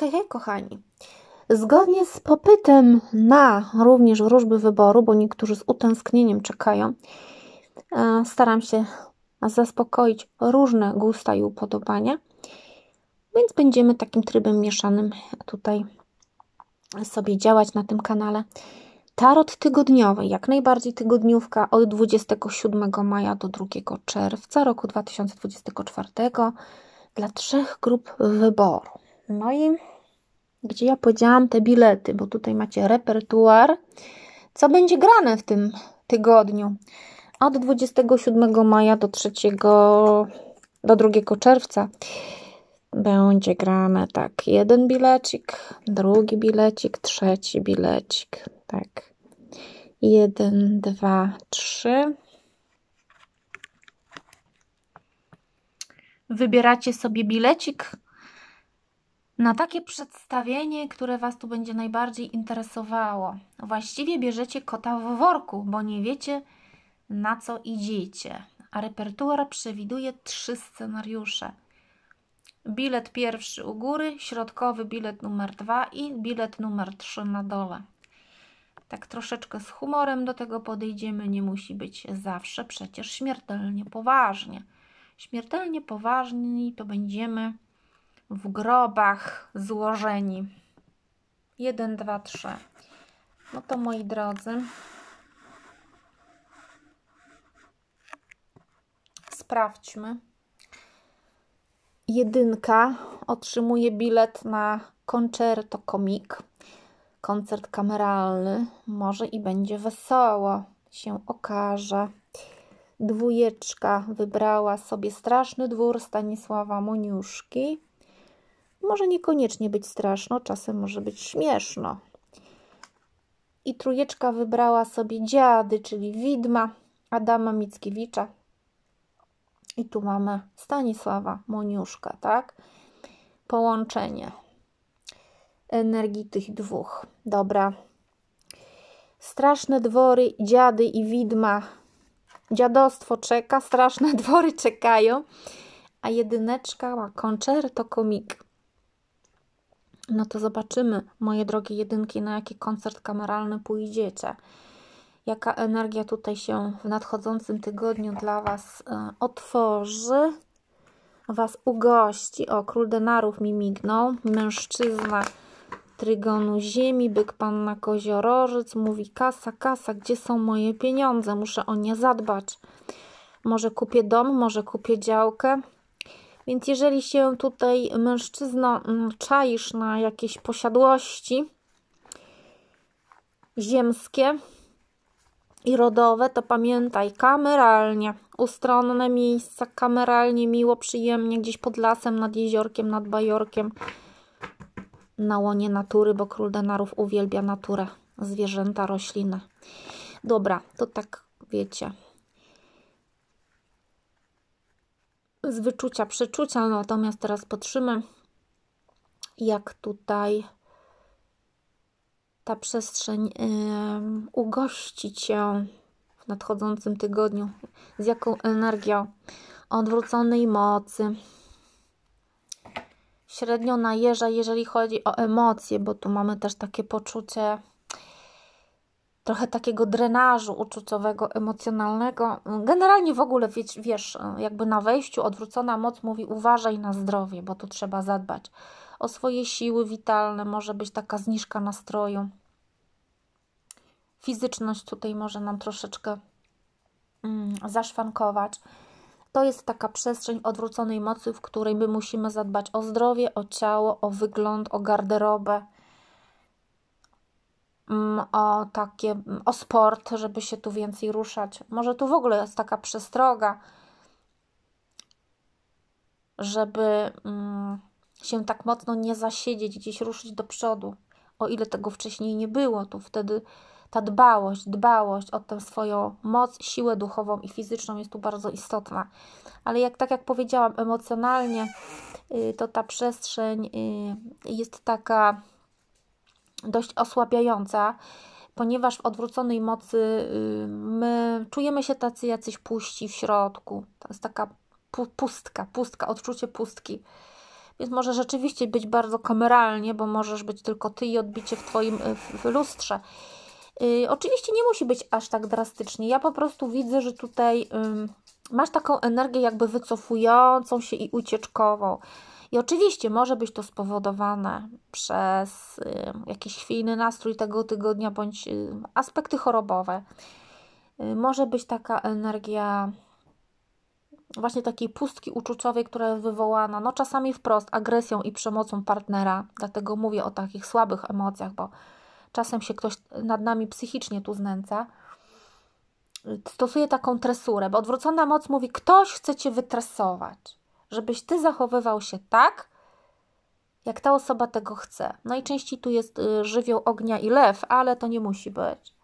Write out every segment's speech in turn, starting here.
Hej, hej, kochani. Zgodnie z popytem na również wróżby wyboru, bo niektórzy z utęsknieniem czekają, e, staram się zaspokoić różne gusta i upodobania, więc będziemy takim trybem mieszanym tutaj sobie działać na tym kanale. Tarot tygodniowy, jak najbardziej tygodniówka od 27 maja do 2 czerwca roku 2024 dla trzech grup wyboru. No i gdzie ja podziałam te bilety, bo tutaj macie repertuar, co będzie grane w tym tygodniu. Od 27 maja do 3 do 2 czerwca będzie grane tak, jeden bilecik, drugi bilecik, trzeci bilecik, tak. Jeden, dwa, trzy. Wybieracie sobie bilecik, na takie przedstawienie, które Was tu będzie najbardziej interesowało. Właściwie bierzecie kota w worku, bo nie wiecie, na co idziecie. A repertuar przewiduje trzy scenariusze. Bilet pierwszy u góry, środkowy bilet numer dwa i bilet numer trzy na dole. Tak troszeczkę z humorem do tego podejdziemy, nie musi być zawsze przecież śmiertelnie poważnie. Śmiertelnie poważni to będziemy w grobach złożeni. Jeden, dwa, trzy. No to moi drodzy, sprawdźmy. Jedynka otrzymuje bilet na koncerto komik, koncert kameralny. Może i będzie wesoło, się okaże. Dwójeczka wybrała sobie straszny dwór Stanisława Moniuszki. Może niekoniecznie być straszno, czasem może być śmieszno. I trójeczka wybrała sobie dziady, czyli widma Adama Mickiewicza. I tu mamy Stanisława Moniuszka, tak? Połączenie energii tych dwóch. Dobra. Straszne dwory, dziady i widma. Dziadostwo czeka, straszne dwory czekają, a jedyneczka ma koncerto komik. No to zobaczymy, moje drogie jedynki, na jaki koncert kameralny pójdziecie. Jaka energia tutaj się w nadchodzącym tygodniu dla Was e, otworzy, Was ugości. O, król denarów mi mignął. Mężczyzna trygonu ziemi, byk panna koziorożyc, mówi kasa, kasa, gdzie są moje pieniądze? Muszę o nie zadbać. Może kupię dom, może kupię działkę, więc jeżeli się tutaj mężczyzna mm, czaisz na jakieś posiadłości ziemskie i rodowe, to pamiętaj kameralnie, ustronne miejsca, kameralnie, miło, przyjemnie, gdzieś pod lasem, nad jeziorkiem, nad bajorkiem, na łonie natury, bo król denarów uwielbia naturę, zwierzęta, rośliny. Dobra, to tak wiecie. z wyczucia, przeczucia. Natomiast teraz patrzymy, jak tutaj ta przestrzeń yy, ugości w nadchodzącym tygodniu, z jaką energią odwróconej mocy. Średnio najeża, jeżeli chodzi o emocje, bo tu mamy też takie poczucie trochę takiego drenażu uczuciowego, emocjonalnego. Generalnie w ogóle, wiesz, jakby na wejściu odwrócona moc mówi uważaj na zdrowie, bo tu trzeba zadbać o swoje siły witalne, może być taka zniżka nastroju. Fizyczność tutaj może nam troszeczkę mm, zaszwankować. To jest taka przestrzeń odwróconej mocy, w której my musimy zadbać o zdrowie, o ciało, o wygląd, o garderobę, Mm, o takie, mm, o sport, żeby się tu więcej ruszać. Może tu w ogóle jest taka przestroga, żeby mm, się tak mocno nie zasiedzieć, gdzieś ruszyć do przodu. O ile tego wcześniej nie było, to wtedy ta dbałość, dbałość o tę swoją moc, siłę duchową i fizyczną jest tu bardzo istotna. Ale jak tak jak powiedziałam, emocjonalnie y, to ta przestrzeń y, jest taka dość osłabiająca, ponieważ w odwróconej mocy y, my czujemy się tacy jacyś puści w środku. To jest taka pustka, pustka, odczucie pustki. Więc może rzeczywiście być bardzo kameralnie, bo możesz być tylko ty i odbicie w twoim y, w lustrze. Yy, oczywiście nie musi być aż tak drastycznie. Ja po prostu widzę, że tutaj yy, masz taką energię jakby wycofującą się i ucieczkową. I oczywiście może być to spowodowane przez y, jakiś chwiejny nastrój tego tygodnia bądź y, aspekty chorobowe. Y, może być taka energia właśnie takiej pustki uczuciowej, która jest wywołana, no czasami wprost agresją i przemocą partnera. Dlatego mówię o takich słabych emocjach, bo czasem się ktoś nad nami psychicznie tu znęca. Stosuje taką tresurę, bo odwrócona moc mówi: ktoś chce cię wytresować żebyś ty zachowywał się tak, jak ta osoba tego chce. Najczęściej tu jest y, żywioł ognia i lew, ale to nie musi być.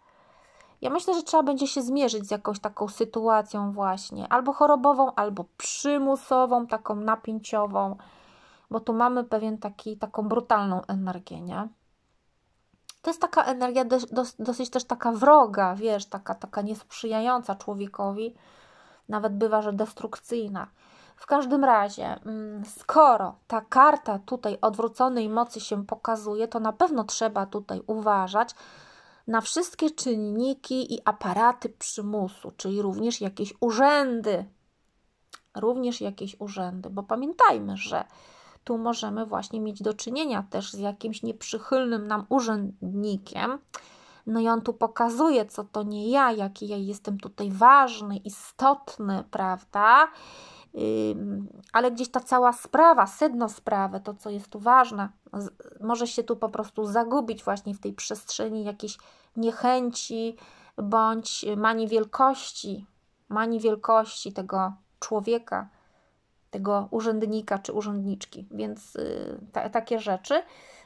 Ja myślę, że trzeba będzie się zmierzyć z jakąś taką sytuacją, właśnie albo chorobową, albo przymusową, taką napięciową, bo tu mamy pewien taki, taką brutalną energię, nie? To jest taka energia dosyć też taka wroga, wiesz, taka, taka niesprzyjająca człowiekowi, nawet bywa, że destrukcyjna. W każdym razie, mm, skoro ta karta tutaj odwróconej mocy się pokazuje, to na pewno trzeba tutaj uważać na wszystkie czynniki i aparaty przymusu, czyli również jakieś urzędy. Również jakieś urzędy, bo pamiętajmy, że tu możemy właśnie mieć do czynienia też z jakimś nieprzychylnym nam urzędnikiem, no i on tu pokazuje, co to nie ja, jaki ja jestem tutaj ważny, istotny, prawda? ale gdzieś ta cała sprawa, sedno sprawy, to co jest tu ważne, może się tu po prostu zagubić właśnie w tej przestrzeni jakiejś niechęci bądź y, mani wielkości, mani wielkości tego człowieka, tego urzędnika czy urzędniczki, więc y, takie rzeczy.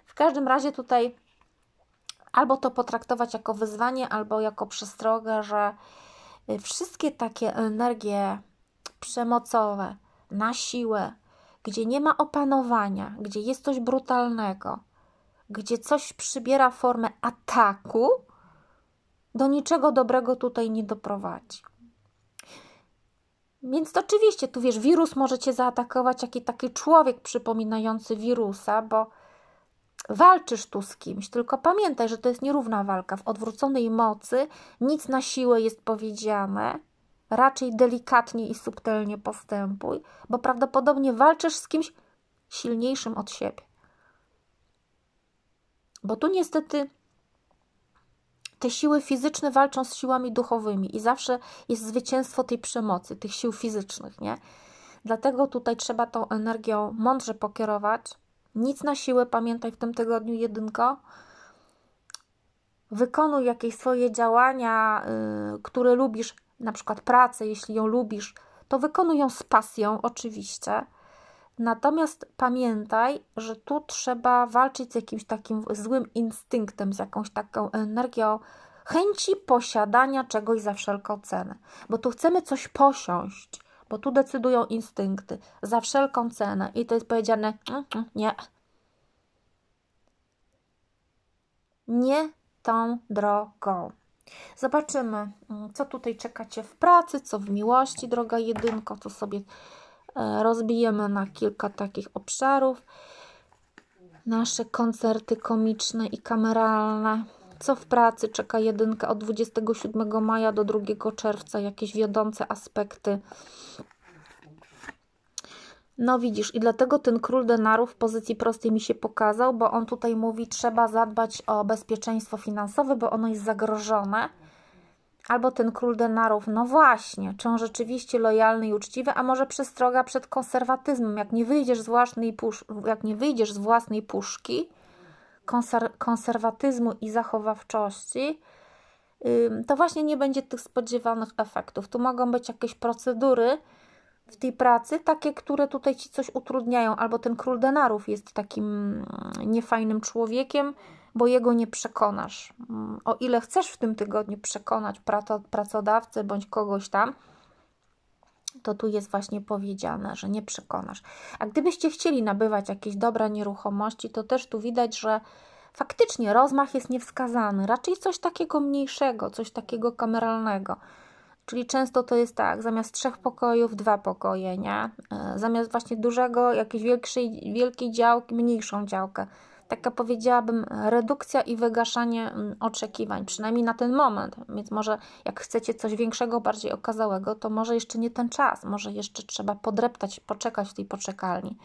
W każdym razie tutaj albo to potraktować jako wyzwanie, albo jako przestrogę, że y, wszystkie takie energie przemocowe, na siłę, gdzie nie ma opanowania, gdzie jest coś brutalnego, gdzie coś przybiera formę ataku, do niczego dobrego tutaj nie doprowadzi. Więc oczywiście, tu wiesz, wirus może cię zaatakować, jaki taki człowiek przypominający wirusa, bo walczysz tu z kimś, tylko pamiętaj, że to jest nierówna walka. W odwróconej mocy nic na siłę jest powiedziane, raczej delikatnie i subtelnie postępuj, bo prawdopodobnie walczysz z kimś silniejszym od siebie. Bo tu niestety te siły fizyczne walczą z siłami duchowymi i zawsze jest zwycięstwo tej przemocy, tych sił fizycznych, nie? Dlatego tutaj trzeba tą energią mądrze pokierować nic na siłę, pamiętaj w tym tygodniu jedynko. Wykonuj jakieś swoje działania, yy, które lubisz, na przykład pracę, jeśli ją lubisz, to wykonuj ją z pasją, oczywiście. Natomiast pamiętaj, że tu trzeba walczyć z jakimś takim złym instynktem, z jakąś taką energią chęci posiadania czegoś za wszelką cenę, bo tu chcemy coś posiąść bo tu decydują instynkty za wszelką cenę i to jest powiedziane mm, mm, nie. Nie tą drogą. Zobaczymy, mm, co tutaj czekacie w pracy, co w miłości, droga jedynko, Co sobie e, rozbijemy na kilka takich obszarów. Nasze koncerty komiczne i kameralne. Co w pracy czeka jedynka od 27 maja do 2 czerwca? Jakieś wiodące aspekty no widzisz, i dlatego ten król denarów w pozycji prostej mi się pokazał, bo on tutaj mówi, trzeba zadbać o bezpieczeństwo finansowe, bo ono jest zagrożone. Albo ten król denarów, no właśnie, czy on rzeczywiście lojalny i uczciwy, a może przestroga przed konserwatyzmem. Jak nie wyjdziesz z własnej, pusz jak nie wyjdziesz z własnej puszki, konser konserwatyzmu i zachowawczości, to właśnie nie będzie tych spodziewanych efektów. Tu mogą być jakieś procedury, w tej pracy, takie, które tutaj ci coś utrudniają, albo ten król denarów jest takim mm, niefajnym człowiekiem, bo jego nie przekonasz. Mm, o ile chcesz w tym tygodniu przekonać pracodawcę bądź kogoś tam, to tu jest właśnie powiedziane, że nie przekonasz. A gdybyście chcieli nabywać jakieś dobra nieruchomości, to też tu widać, że faktycznie rozmach jest niewskazany, raczej coś takiego mniejszego, coś takiego kameralnego. Czyli często to jest tak, zamiast trzech pokojów, dwa pokoje, nie? E, zamiast właśnie dużego, jakiejś większej, wielkiej działki, mniejszą działkę. Taka powiedziałabym redukcja i wygaszanie mm, oczekiwań, przynajmniej na ten moment. Więc może jak chcecie coś większego, bardziej okazałego, to może jeszcze nie ten czas, może jeszcze trzeba podreptać, poczekać w tej poczekalni.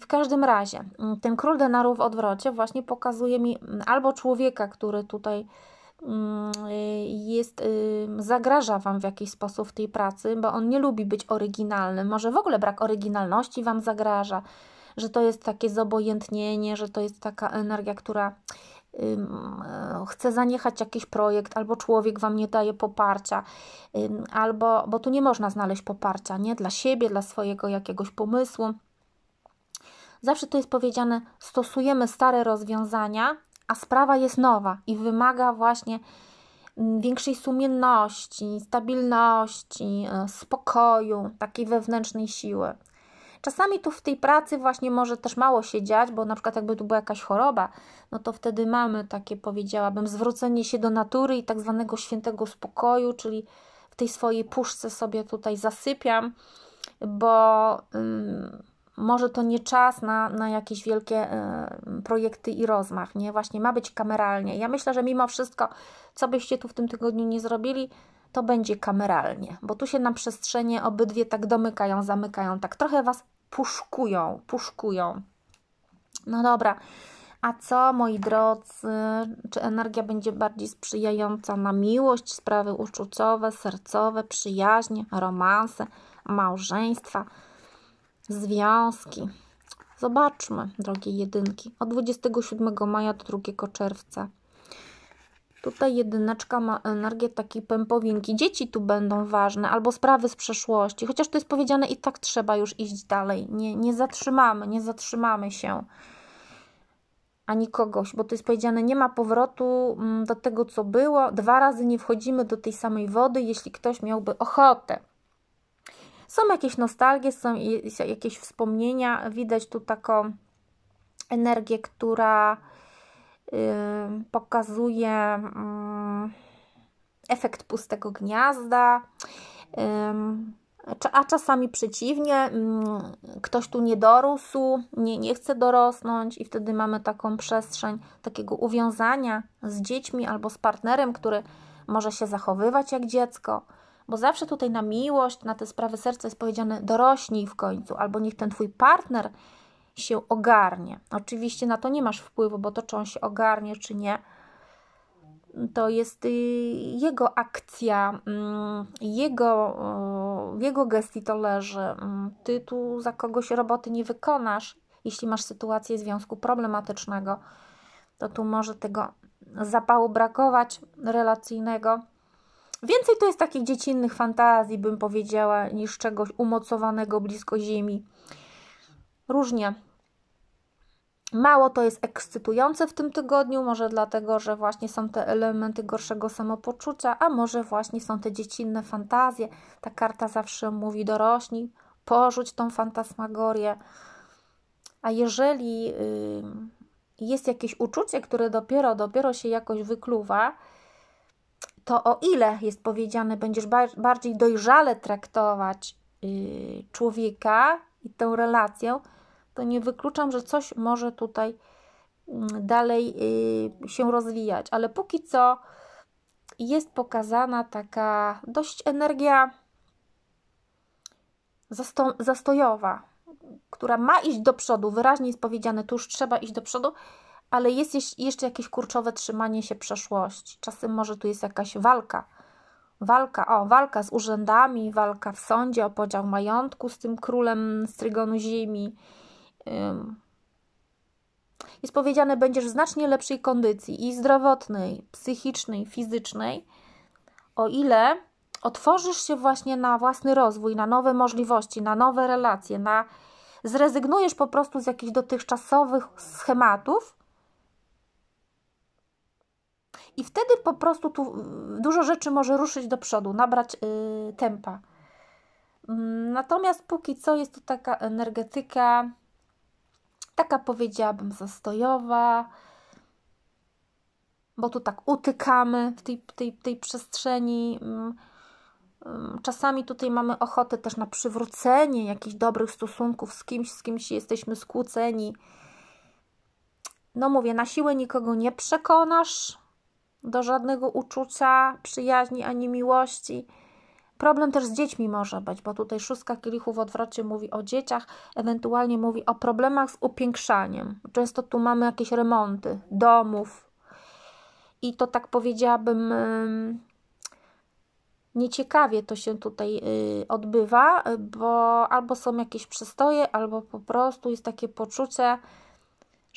W każdym razie, mm, ten król denarów w odwrocie właśnie pokazuje mi mm, albo człowieka, który tutaj Mm, y, jest, zagraża Wam w jakiś sposób w tej pracy, bo on nie lubi być oryginalny. Może w ogóle brak oryginalności Wam zagraża, że to jest takie zobojętnienie, że to jest taka energia, która chce zaniechać jakiś projekt, albo człowiek wam nie daje poparcia, albo, bo tu nie można znaleźć poparcia, nie dla siebie, dla swojego jakiegoś pomysłu. Zawsze to jest powiedziane, stosujemy stare rozwiązania, a sprawa jest nowa i wymaga właśnie mm, większej sumienności, stabilności, e, spokoju, takiej wewnętrznej siły. Czasami tu w tej pracy właśnie może też mało się dziać, bo na przykład jakby tu była jakaś choroba, no to wtedy mamy takie, powiedziałabym, zwrócenie się do natury i tak zwanego świętego spokoju, czyli w tej swojej puszce sobie tutaj zasypiam, bo. Mm, może to nie czas na, na jakieś wielkie y, projekty i rozmach, nie? Właśnie ma być kameralnie. Ja myślę, że mimo wszystko, co byście tu w tym tygodniu nie zrobili, to będzie kameralnie, bo tu się na przestrzenie obydwie tak domykają, zamykają, tak trochę Was puszkują, puszkują. No dobra, a co moi drodzy, czy energia będzie bardziej sprzyjająca na miłość, sprawy uczuciowe, sercowe, przyjaźnie, romanse, małżeństwa? Związki. Zobaczmy, drogie jedynki, od 27 maja do 2 czerwca. Tutaj jedyneczka ma energię takiej pępowinki. Dzieci tu będą ważne, albo sprawy z przeszłości. Chociaż to jest powiedziane i tak trzeba już iść dalej. Nie, nie zatrzymamy, nie zatrzymamy się ani kogoś, bo to jest powiedziane, nie ma powrotu mm, do tego, co było. Dwa razy nie wchodzimy do tej samej wody, jeśli ktoś miałby ochotę. Są jakieś nostalgie, są jakieś wspomnienia, widać tu taką energię, która pokazuje mm, efekt pustego gniazda, a czasami przeciwnie, mm, ktoś tu nie dorósł, nie, nie chce dorosnąć, i wtedy mamy taką przestrzeń takiego uwiązania z dziećmi albo z partnerem, który może się zachowywać jak dziecko bo zawsze tutaj na miłość, na te sprawy serca jest powiedziane dorośnij w końcu, albo niech ten twój partner się ogarnie. Oczywiście na to nie masz wpływu, bo to, czy on się ogarnie, czy nie, to jest y, jego akcja, mm, jego, y, w jego gestii to leży. Mm, ty tu za kogoś roboty nie wykonasz, jeśli masz sytuację związku problematycznego, to tu może tego zapału brakować relacyjnego Więcej to jest takich dziecinnych fantazji, bym powiedziała, niż czegoś umocowanego blisko ziemi. Różnie. Mało to jest ekscytujące w tym tygodniu, może dlatego, że właśnie są te elementy gorszego samopoczucia, a może właśnie są te dziecinne fantazje. Ta karta zawsze mówi dorośli, porzuć tą fantasmagorię. A jeżeli yy, jest jakieś uczucie, które dopiero, dopiero się jakoś wykluwa, to o ile jest powiedziane, będziesz bardziej dojrzale traktować y, człowieka i tę relację, to nie wykluczam, że coś może tutaj mm, dalej y, się rozwijać. Ale póki co jest pokazana taka dość energia zasto zastojowa, która ma iść do przodu. Wyraźnie jest powiedziane, tu już trzeba iść do przodu ale jest jeszcze jakieś kurczowe trzymanie się przeszłości. Czasem może tu jest jakaś walka. Walka, o, walka z urzędami, walka w sądzie o podział majątku z tym królem z trygonu ziemi. Jest powiedziane, będziesz w znacznie lepszej kondycji i zdrowotnej, psychicznej, fizycznej, o ile otworzysz się właśnie na własny rozwój, na nowe możliwości, na nowe relacje, na zrezygnujesz po prostu z jakichś dotychczasowych schematów i wtedy po prostu tu mm, dużo rzeczy może ruszyć do przodu, nabrać y, tempa. Mm, natomiast póki co jest to taka energetyka, taka powiedziałabym zastojowa, bo tu tak utykamy w tej, tej, tej przestrzeni. Mm, czasami tutaj mamy ochotę też na przywrócenie jakichś dobrych stosunków z kimś, z kimś jesteśmy skłóceni. No mówię, na siłę nikogo nie przekonasz, do żadnego uczucia, przyjaźni ani miłości. Problem też z dziećmi może być, bo tutaj szóstka kielichów w odwrocie mówi o dzieciach, ewentualnie mówi o problemach z upiększaniem. Często tu mamy jakieś remonty domów. I to tak powiedziałabym, nieciekawie to się tutaj y, odbywa, bo albo są jakieś przystoje, albo po prostu jest takie poczucie,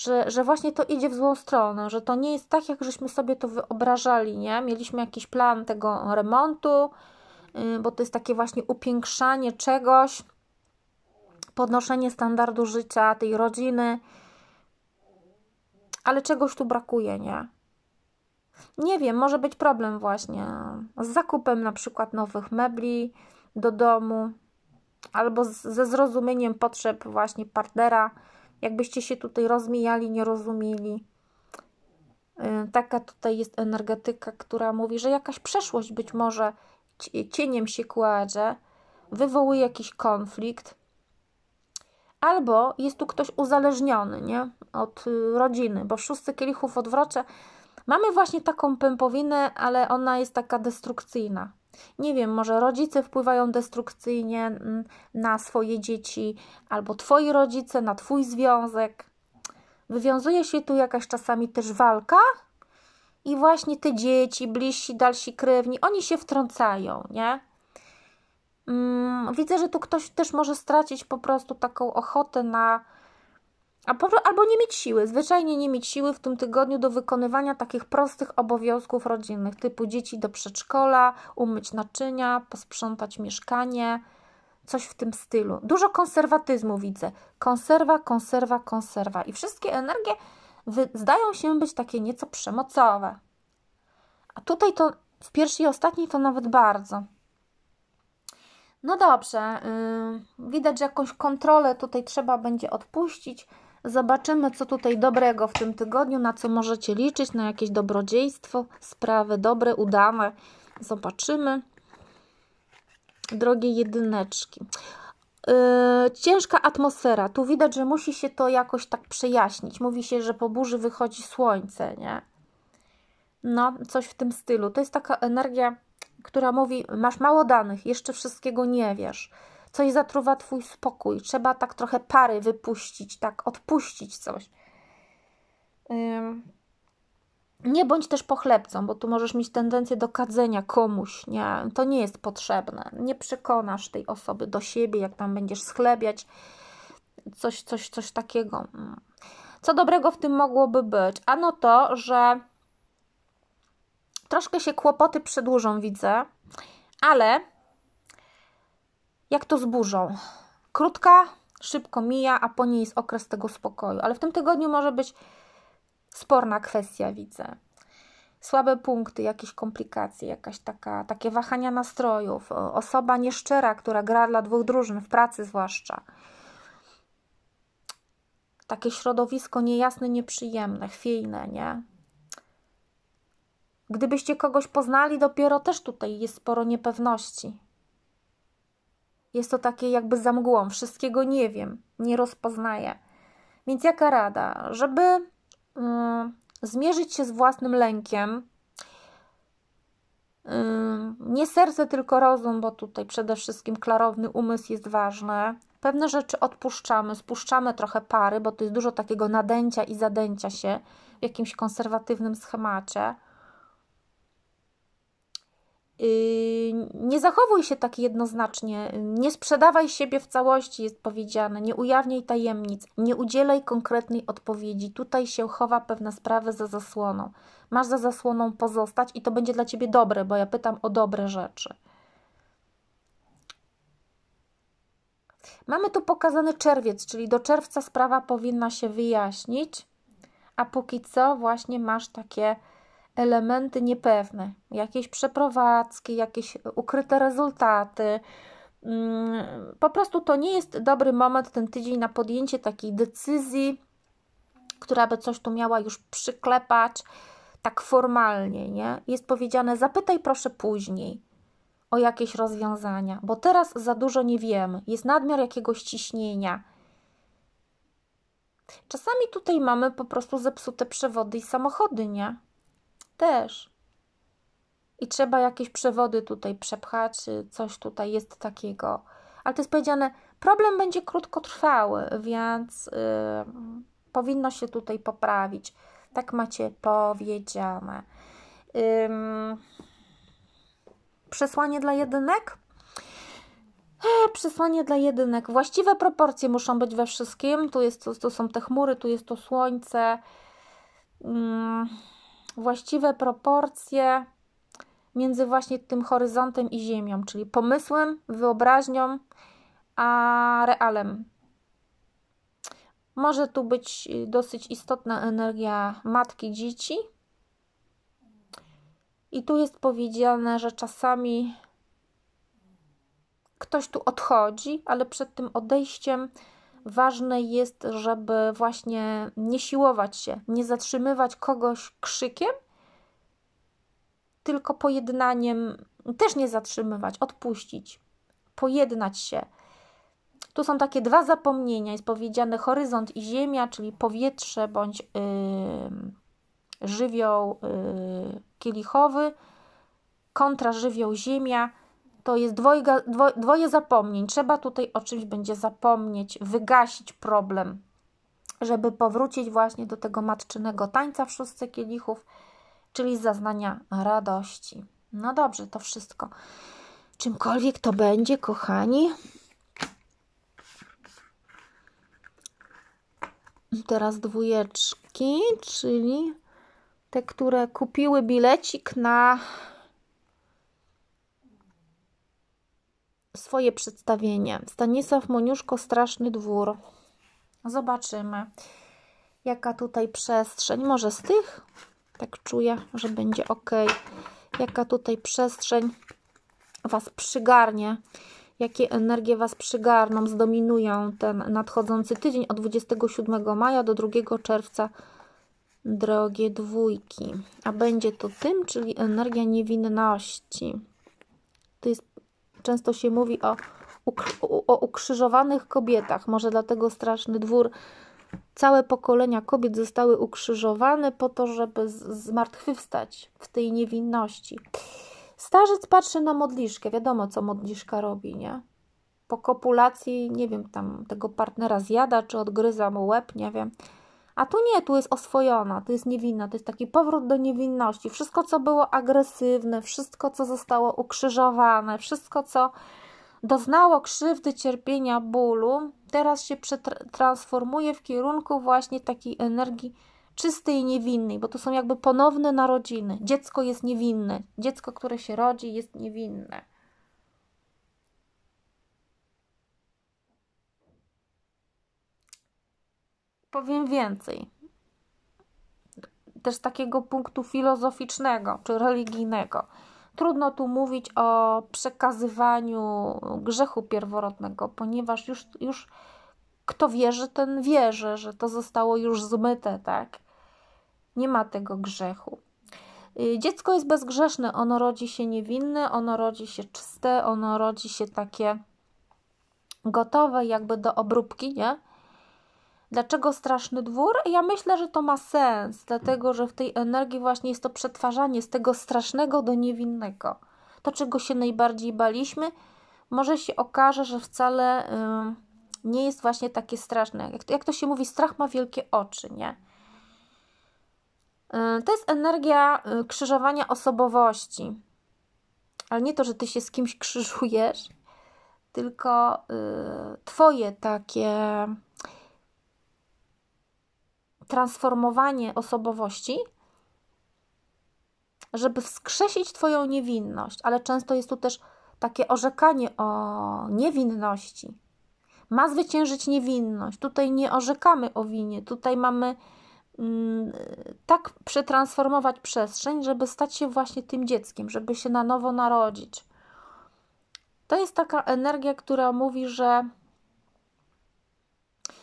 że, że właśnie to idzie w złą stronę, że to nie jest tak, jak żeśmy sobie to wyobrażali, nie? Mieliśmy jakiś plan tego remontu, y, bo to jest takie właśnie upiększanie czegoś, podnoszenie standardu życia tej rodziny, ale czegoś tu brakuje, nie? Nie wiem, może być problem właśnie z zakupem na przykład nowych mebli do domu albo z, ze zrozumieniem potrzeb właśnie partnera, jakbyście się tutaj rozmijali, nie rozumieli. Y, taka tutaj jest energetyka, która mówi, że jakaś przeszłość być może cieniem się kładzie, wywołuje jakiś konflikt, albo jest tu ktoś uzależniony nie? od y, rodziny, bo w szóstce kielichów odwrocze mamy właśnie taką pępowinę, ale ona jest taka destrukcyjna. Nie wiem, może rodzice wpływają destrukcyjnie mm, na swoje dzieci, albo twoi rodzice, na twój związek. Wywiązuje się tu jakaś czasami też walka, i właśnie te dzieci, bliżsi, dalsi krewni, oni się wtrącają, nie? Mm, widzę, że tu ktoś też może stracić po prostu taką ochotę na albo nie mieć siły, zwyczajnie nie mieć siły w tym tygodniu do wykonywania takich prostych obowiązków rodzinnych, typu dzieci do przedszkola, umyć naczynia, posprzątać mieszkanie, coś w tym stylu. Dużo konserwatyzmu widzę. Konserwa, konserwa, konserwa. I wszystkie energie zdają się być takie nieco przemocowe. A tutaj to w pierwszej i ostatniej to nawet bardzo. No dobrze, yy, widać, że jakąś kontrolę tutaj trzeba będzie odpuścić Zobaczymy, co tutaj dobrego w tym tygodniu, na co możecie liczyć, na jakieś dobrodziejstwo, sprawy dobre, udane. Zobaczymy. Drogie jedyneczki. Yy, ciężka atmosfera. Tu widać, że musi się to jakoś tak przejaśnić. Mówi się, że po burzy wychodzi słońce, nie? No, coś w tym stylu. To jest taka energia, która mówi: masz mało danych, jeszcze wszystkiego nie wiesz coś zatruwa Twój spokój. Trzeba tak trochę pary wypuścić, tak odpuścić coś. Nie bądź też pochlebcą, bo tu możesz mieć tendencję do kadzenia komuś. Nie, to nie jest potrzebne. Nie przekonasz tej osoby do siebie, jak tam będziesz schlebiać. Coś, coś, coś takiego. Mm. Co dobrego w tym mogłoby być? Ano to, że troszkę się kłopoty przedłużą, widzę, ale jak to z burzą. Krótka, szybko mija, a po niej jest okres tego spokoju. Ale w tym tygodniu może być sporna kwestia, widzę. Słabe punkty, jakieś komplikacje, jakaś taka, takie wahania nastrojów, osoba nieszczera, która gra dla dwóch drużyn, w pracy zwłaszcza. Takie środowisko niejasne, nieprzyjemne, chwiejne, nie? Gdybyście kogoś poznali, dopiero też tutaj jest sporo niepewności. Jest to takie jakby za mgłą, wszystkiego nie wiem, nie rozpoznaję. Więc jaka rada? Żeby mm, zmierzyć się z własnym lękiem, mm, nie serce, tylko rozum, bo tutaj przede wszystkim klarowny umysł jest ważny. Pewne rzeczy odpuszczamy, spuszczamy trochę pary, bo to jest dużo takiego nadęcia i zadęcia się w jakimś konserwatywnym schemacie. Yy, nie zachowuj się tak jednoznacznie, nie sprzedawaj siebie w całości, jest powiedziane, nie ujawniaj tajemnic, nie udzielaj konkretnej odpowiedzi. Tutaj się chowa pewna sprawa za zasłoną. Masz za zasłoną pozostać i to będzie dla ciebie dobre, bo ja pytam o dobre rzeczy. Mamy tu pokazany czerwiec, czyli do czerwca sprawa powinna się wyjaśnić, a póki co właśnie masz takie elementy niepewne, jakieś przeprowadzki, jakieś ukryte rezultaty. Mm, po prostu to nie jest dobry moment, ten tydzień, na podjęcie takiej decyzji, która by coś tu miała już przyklepać tak formalnie, nie? Jest powiedziane: zapytaj proszę później o jakieś rozwiązania, bo teraz za dużo nie wiemy, jest nadmiar jakiegoś ciśnienia. Czasami tutaj mamy po prostu zepsute przewody i samochody, nie? też. I trzeba jakieś przewody tutaj przepchać, y, coś tutaj jest takiego. Ale to jest powiedziane, problem będzie krótkotrwały, więc yy, powinno się tutaj poprawić. Tak macie powiedziane. Yy, przesłanie dla jedynek? E, przesłanie dla jedynek. Właściwe proporcje muszą być we wszystkim. Tu, jest, tu, tu są te chmury, tu jest to słońce. Yy właściwe proporcje między właśnie tym horyzontem i ziemią, czyli pomysłem, wyobraźnią, a realem. Może tu być dosyć istotna energia matki dzieci. I tu jest powiedziane, że czasami ktoś tu odchodzi, ale przed tym odejściem ważne jest, żeby właśnie nie siłować się, nie zatrzymywać kogoś krzykiem, tylko pojednaniem, też nie zatrzymywać, odpuścić, pojednać się. Tu są takie dwa zapomnienia, jest powiedziane horyzont i ziemia, czyli powietrze bądź yy, żywioł yy, kielichowy kontra żywioł ziemia to jest dwojga, dwo, dwoje zapomnień. Trzeba tutaj o czymś będzie zapomnieć, wygasić problem, żeby powrócić właśnie do tego matczynego tańca w szóstce kielichów, czyli zaznania radości. No dobrze, to wszystko. Czymkolwiek to będzie, kochani. Teraz dwójeczki, czyli te, które kupiły bilecik na swoje przedstawienie. Stanisław Moniuszko, Straszny Dwór. Zobaczymy, jaka tutaj przestrzeń. Może z tych? Tak czuję, że będzie ok. Jaka tutaj przestrzeń Was przygarnie jakie energie Was przygarną, zdominują ten nadchodzący tydzień od 27 maja do 2 czerwca, drogie dwójki. A będzie to tym, czyli energia niewinności. Często się mówi o, o ukrzyżowanych kobietach, może dlatego straszny dwór. Całe pokolenia kobiet zostały ukrzyżowane po to, żeby zmartwychwstać w tej niewinności. Starzec patrzy na modliszkę, wiadomo co modliszka robi, nie? Po kopulacji, nie wiem, tam tego partnera zjada czy odgryza mu łeb, nie wiem a tu nie, tu jest oswojona, tu jest niewinna, to jest taki powrót do niewinności. Wszystko, co było agresywne, wszystko, co zostało ukrzyżowane, wszystko, co doznało krzywdy, cierpienia, bólu, teraz się przetransformuje w kierunku właśnie takiej energii czystej i niewinnej, bo to są jakby ponowne narodziny. Dziecko jest niewinne, dziecko, które się rodzi, jest niewinne. Powiem więcej. Też takiego punktu filozoficznego czy religijnego. Trudno tu mówić o przekazywaniu grzechu pierworodnego, ponieważ już, już kto wierzy, ten wierzy, że to zostało już zmyte, tak? Nie ma tego grzechu. Y, dziecko jest bezgrzeszne, ono rodzi się niewinne, ono rodzi się czyste, ono rodzi się takie gotowe jakby do obróbki, nie? Dlaczego straszny dwór? Ja myślę, że to ma sens, dlatego że w tej energii właśnie jest to przetwarzanie z tego strasznego do niewinnego. To, czego się najbardziej baliśmy, może się okaże, że wcale y, nie jest właśnie takie straszne. Jak, jak to się mówi, strach ma wielkie oczy, nie? Y, to jest energia y, krzyżowania osobowości. Ale nie to, że ty się z kimś krzyżujesz, tylko y, twoje takie transformowanie osobowości, żeby wskrzesić Twoją niewinność, ale często jest tu też takie orzekanie o niewinności. Ma zwyciężyć niewinność. Tutaj nie orzekamy o winie, tutaj mamy mm, tak przetransformować przestrzeń, żeby stać się właśnie tym dzieckiem, żeby się na nowo narodzić. To jest taka energia, która mówi, że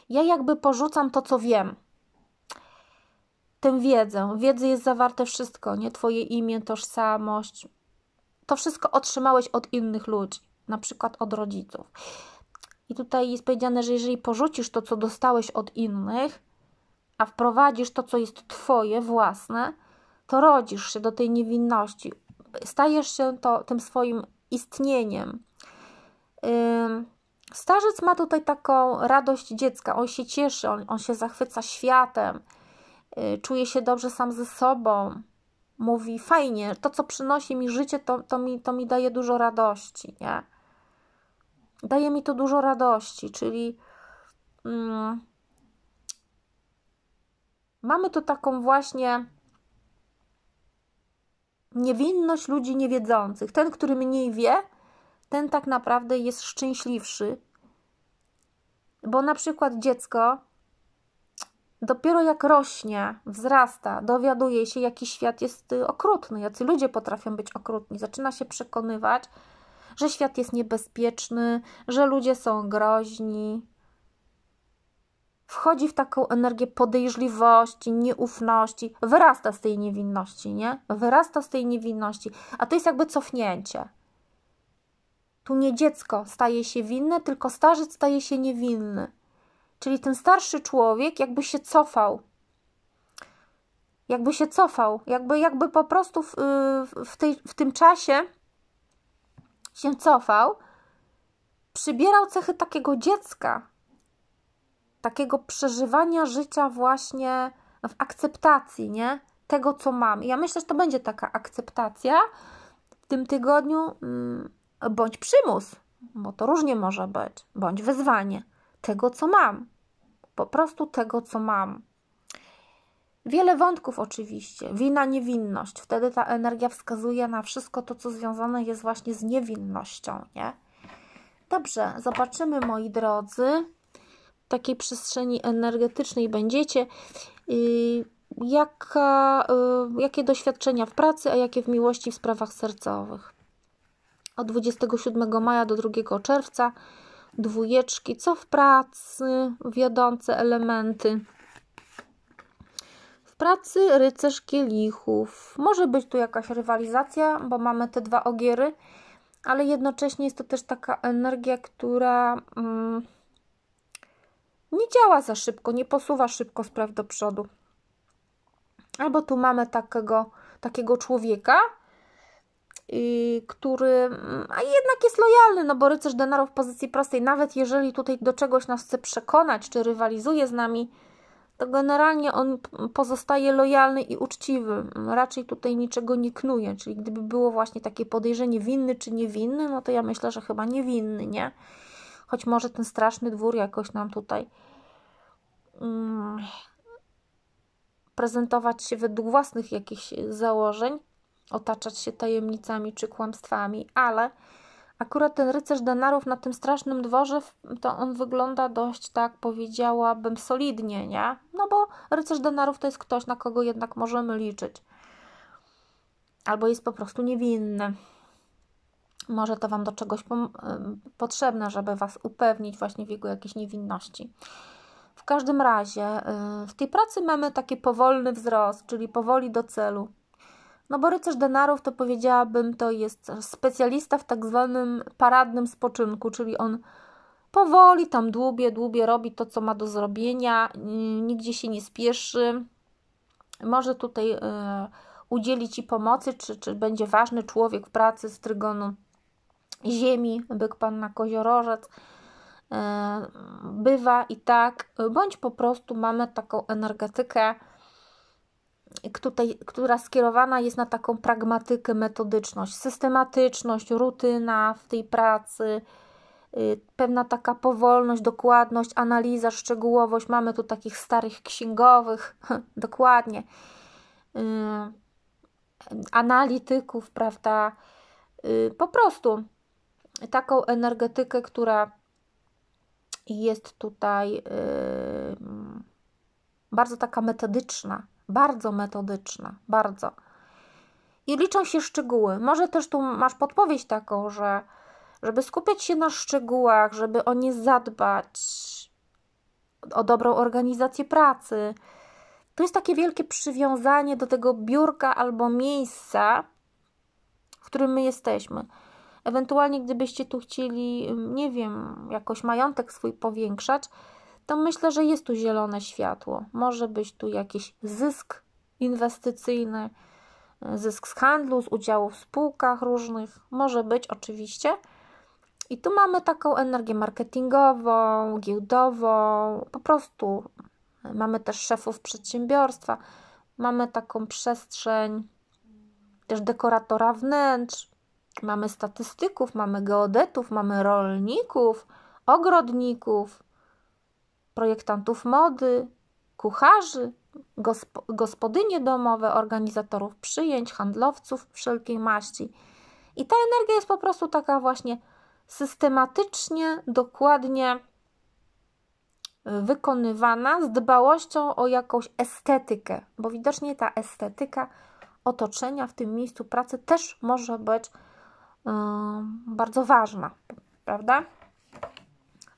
ja jakby porzucam to, co wiem tę wiedzę. Wiedzy jest zawarte wszystko, nie? Twoje imię, tożsamość. To wszystko otrzymałeś od innych ludzi, na przykład od rodziców. I tutaj jest powiedziane, że jeżeli porzucisz to, co dostałeś od innych, a wprowadzisz to, co jest Twoje, własne, to rodzisz się do tej niewinności. Stajesz się to, tym swoim istnieniem. Starzec ma tutaj taką radość dziecka. On się cieszy, on, on się zachwyca światem. Y, czuje się dobrze sam ze sobą, mówi fajnie, to co przynosi mi życie, to, to, mi, to mi daje dużo radości, nie? Daje mi to dużo radości, czyli mm, mamy tu taką właśnie niewinność ludzi niewiedzących. Ten, który mniej wie, ten tak naprawdę jest szczęśliwszy, bo na przykład dziecko dopiero jak rośnie, wzrasta, dowiaduje się, jaki świat jest y, okrutny, jacy ludzie potrafią być okrutni, zaczyna się przekonywać, że świat jest niebezpieczny, że ludzie są groźni. Wchodzi w taką energię podejrzliwości, nieufności, wyrasta z tej niewinności, nie? Wyrasta z tej niewinności, a to jest jakby cofnięcie. Tu nie dziecko staje się winne, tylko starzec staje się niewinny. Czyli ten starszy człowiek jakby się cofał. Jakby się cofał, jakby, jakby po prostu w, w, tej, w tym czasie się cofał, przybierał cechy takiego dziecka, takiego przeżywania życia właśnie w akceptacji, nie? Tego, co mam. I ja myślę, że to będzie taka akceptacja w tym tygodniu, mm, bądź przymus, bo to różnie może być, bądź wyzwanie tego, co mam po prostu tego, co mam. Wiele wątków oczywiście. Wina, niewinność. Wtedy ta energia wskazuje na wszystko to, co związane jest właśnie z niewinnością, nie? Dobrze, zobaczymy, moi drodzy. W takiej przestrzeni energetycznej będziecie. Yy, jaka, yy, jakie doświadczenia w pracy, a jakie w miłości, w sprawach sercowych. Od 27 maja do 2 czerwca dwójeczki, co w pracy wiodące elementy. W pracy rycerz kielichów. Może być tu jakaś rywalizacja, bo mamy te dwa ogiery, ale jednocześnie jest to też taka energia, która mm, nie działa za szybko, nie posuwa szybko spraw do przodu. Albo tu mamy takiego, takiego człowieka, który mm, a jednak jest lojalny, no bo rycerz denarów w pozycji prostej, nawet jeżeli tutaj do czegoś nas chce przekonać, czy rywalizuje z nami, to generalnie on pozostaje lojalny i uczciwy. Raczej tutaj niczego nie knuje, czyli gdyby było właśnie takie podejrzenie winny czy niewinny, no to ja myślę, że chyba niewinny, nie? Choć może ten straszny dwór jakoś nam tutaj um, prezentować się według własnych jakichś założeń otaczać się tajemnicami czy kłamstwami, ale akurat ten rycerz denarów na tym strasznym dworze, to on wygląda dość, tak powiedziałabym, solidnie, nie? No bo rycerz denarów to jest ktoś, na kogo jednak możemy liczyć. Albo jest po prostu niewinny. Może to Wam do czegoś potrzebne, żeby Was upewnić właśnie w jego jakiejś niewinności. W każdym razie y, w tej pracy mamy taki powolny wzrost, czyli powoli do celu, no bo rycerz denarów to powiedziałabym, to jest specjalista w tak zwanym paradnym spoczynku, czyli on powoli tam dłubie, dłubie, robi to, co ma do zrobienia, nigdzie się nie spieszy. Może tutaj y, e, udzielić Ci pomocy, czy, czy będzie ważny człowiek w pracy z trygonu ziemi, byk panna koziorożec. Y, bywa i tak, bądź po prostu mamy taką energetykę, tutaj, która skierowana jest na taką pragmatykę, metodyczność, systematyczność, rutyna w tej pracy, y, pewna taka powolność, dokładność, analiza, szczegółowość. Mamy tu takich starych księgowych, dokładnie, y, analityków, prawda? Y, po prostu taką energetykę, która jest tutaj bardzo taka metodyczna, bardzo metodyczne, bardzo. I liczą się szczegóły. Może też tu masz podpowiedź taką, że żeby skupiać się na szczegółach, żeby o nie zadbać, o dobrą organizację pracy. To jest takie wielkie przywiązanie do tego biurka albo miejsca, w którym my jesteśmy. Ewentualnie, gdybyście tu chcieli, nie wiem, jakoś majątek swój powiększać, to myślę, że jest tu zielone światło. Może być tu jakiś zysk inwestycyjny, zysk z handlu, z udziału w spółkach różnych, może być oczywiście. I tu mamy taką energię marketingową, giełdową, po prostu mamy też szefów przedsiębiorstwa, mamy taką przestrzeń też dekoratora wnętrz, mamy statystyków, mamy geodetów, mamy rolników, ogrodników, projektantów mody, kucharzy, gosp gospodynie domowe, organizatorów przyjęć, handlowców wszelkiej maści. I ta energia jest po prostu taka właśnie systematycznie, dokładnie wykonywana z dbałością o jakąś estetykę, bo widocznie ta estetyka otoczenia w tym miejscu pracy też może być yy, bardzo ważna, prawda?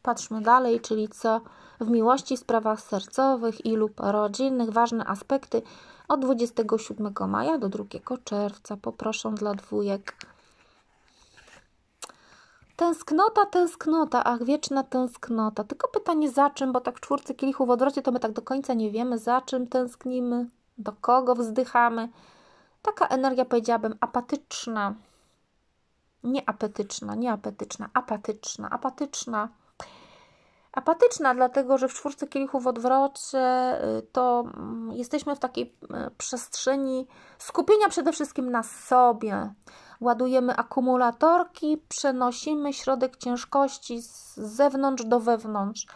Patrzmy dalej, czyli co w miłości, sprawach sercowych i lub rodzinnych ważne aspekty od 27 maja do 2 czerwca. Poproszę dla dwójek. Tęsknota, tęsknota, ach, wieczna tęsknota. Tylko pytanie za czym, bo tak w czwórce kielichów w odwrocie to my tak do końca nie wiemy, za czym tęsknimy, do kogo wzdychamy. Taka energia, powiedziałabym, apatyczna, nieapetyczna, nieapetyczna, apatyczna, apatyczna apatyczna, dlatego że w czwórce kielichów w odwrocie y, to mm, jesteśmy w takiej y, przestrzeni skupienia przede wszystkim na sobie. Ładujemy akumulatorki, przenosimy środek ciężkości z zewnątrz do wewnątrz.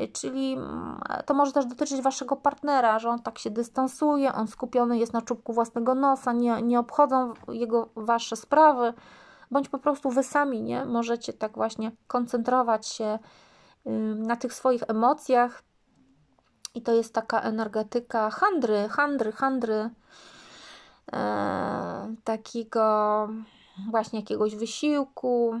Y, czyli mm, to może też dotyczyć waszego partnera, że on tak się dystansuje, on skupiony jest na czubku własnego nosa, nie, nie obchodzą jego wasze sprawy, bądź po prostu wy sami nie możecie tak właśnie koncentrować się na tych swoich emocjach. I to jest taka energetyka handry, handry, handry, e, takiego właśnie jakiegoś wysiłku,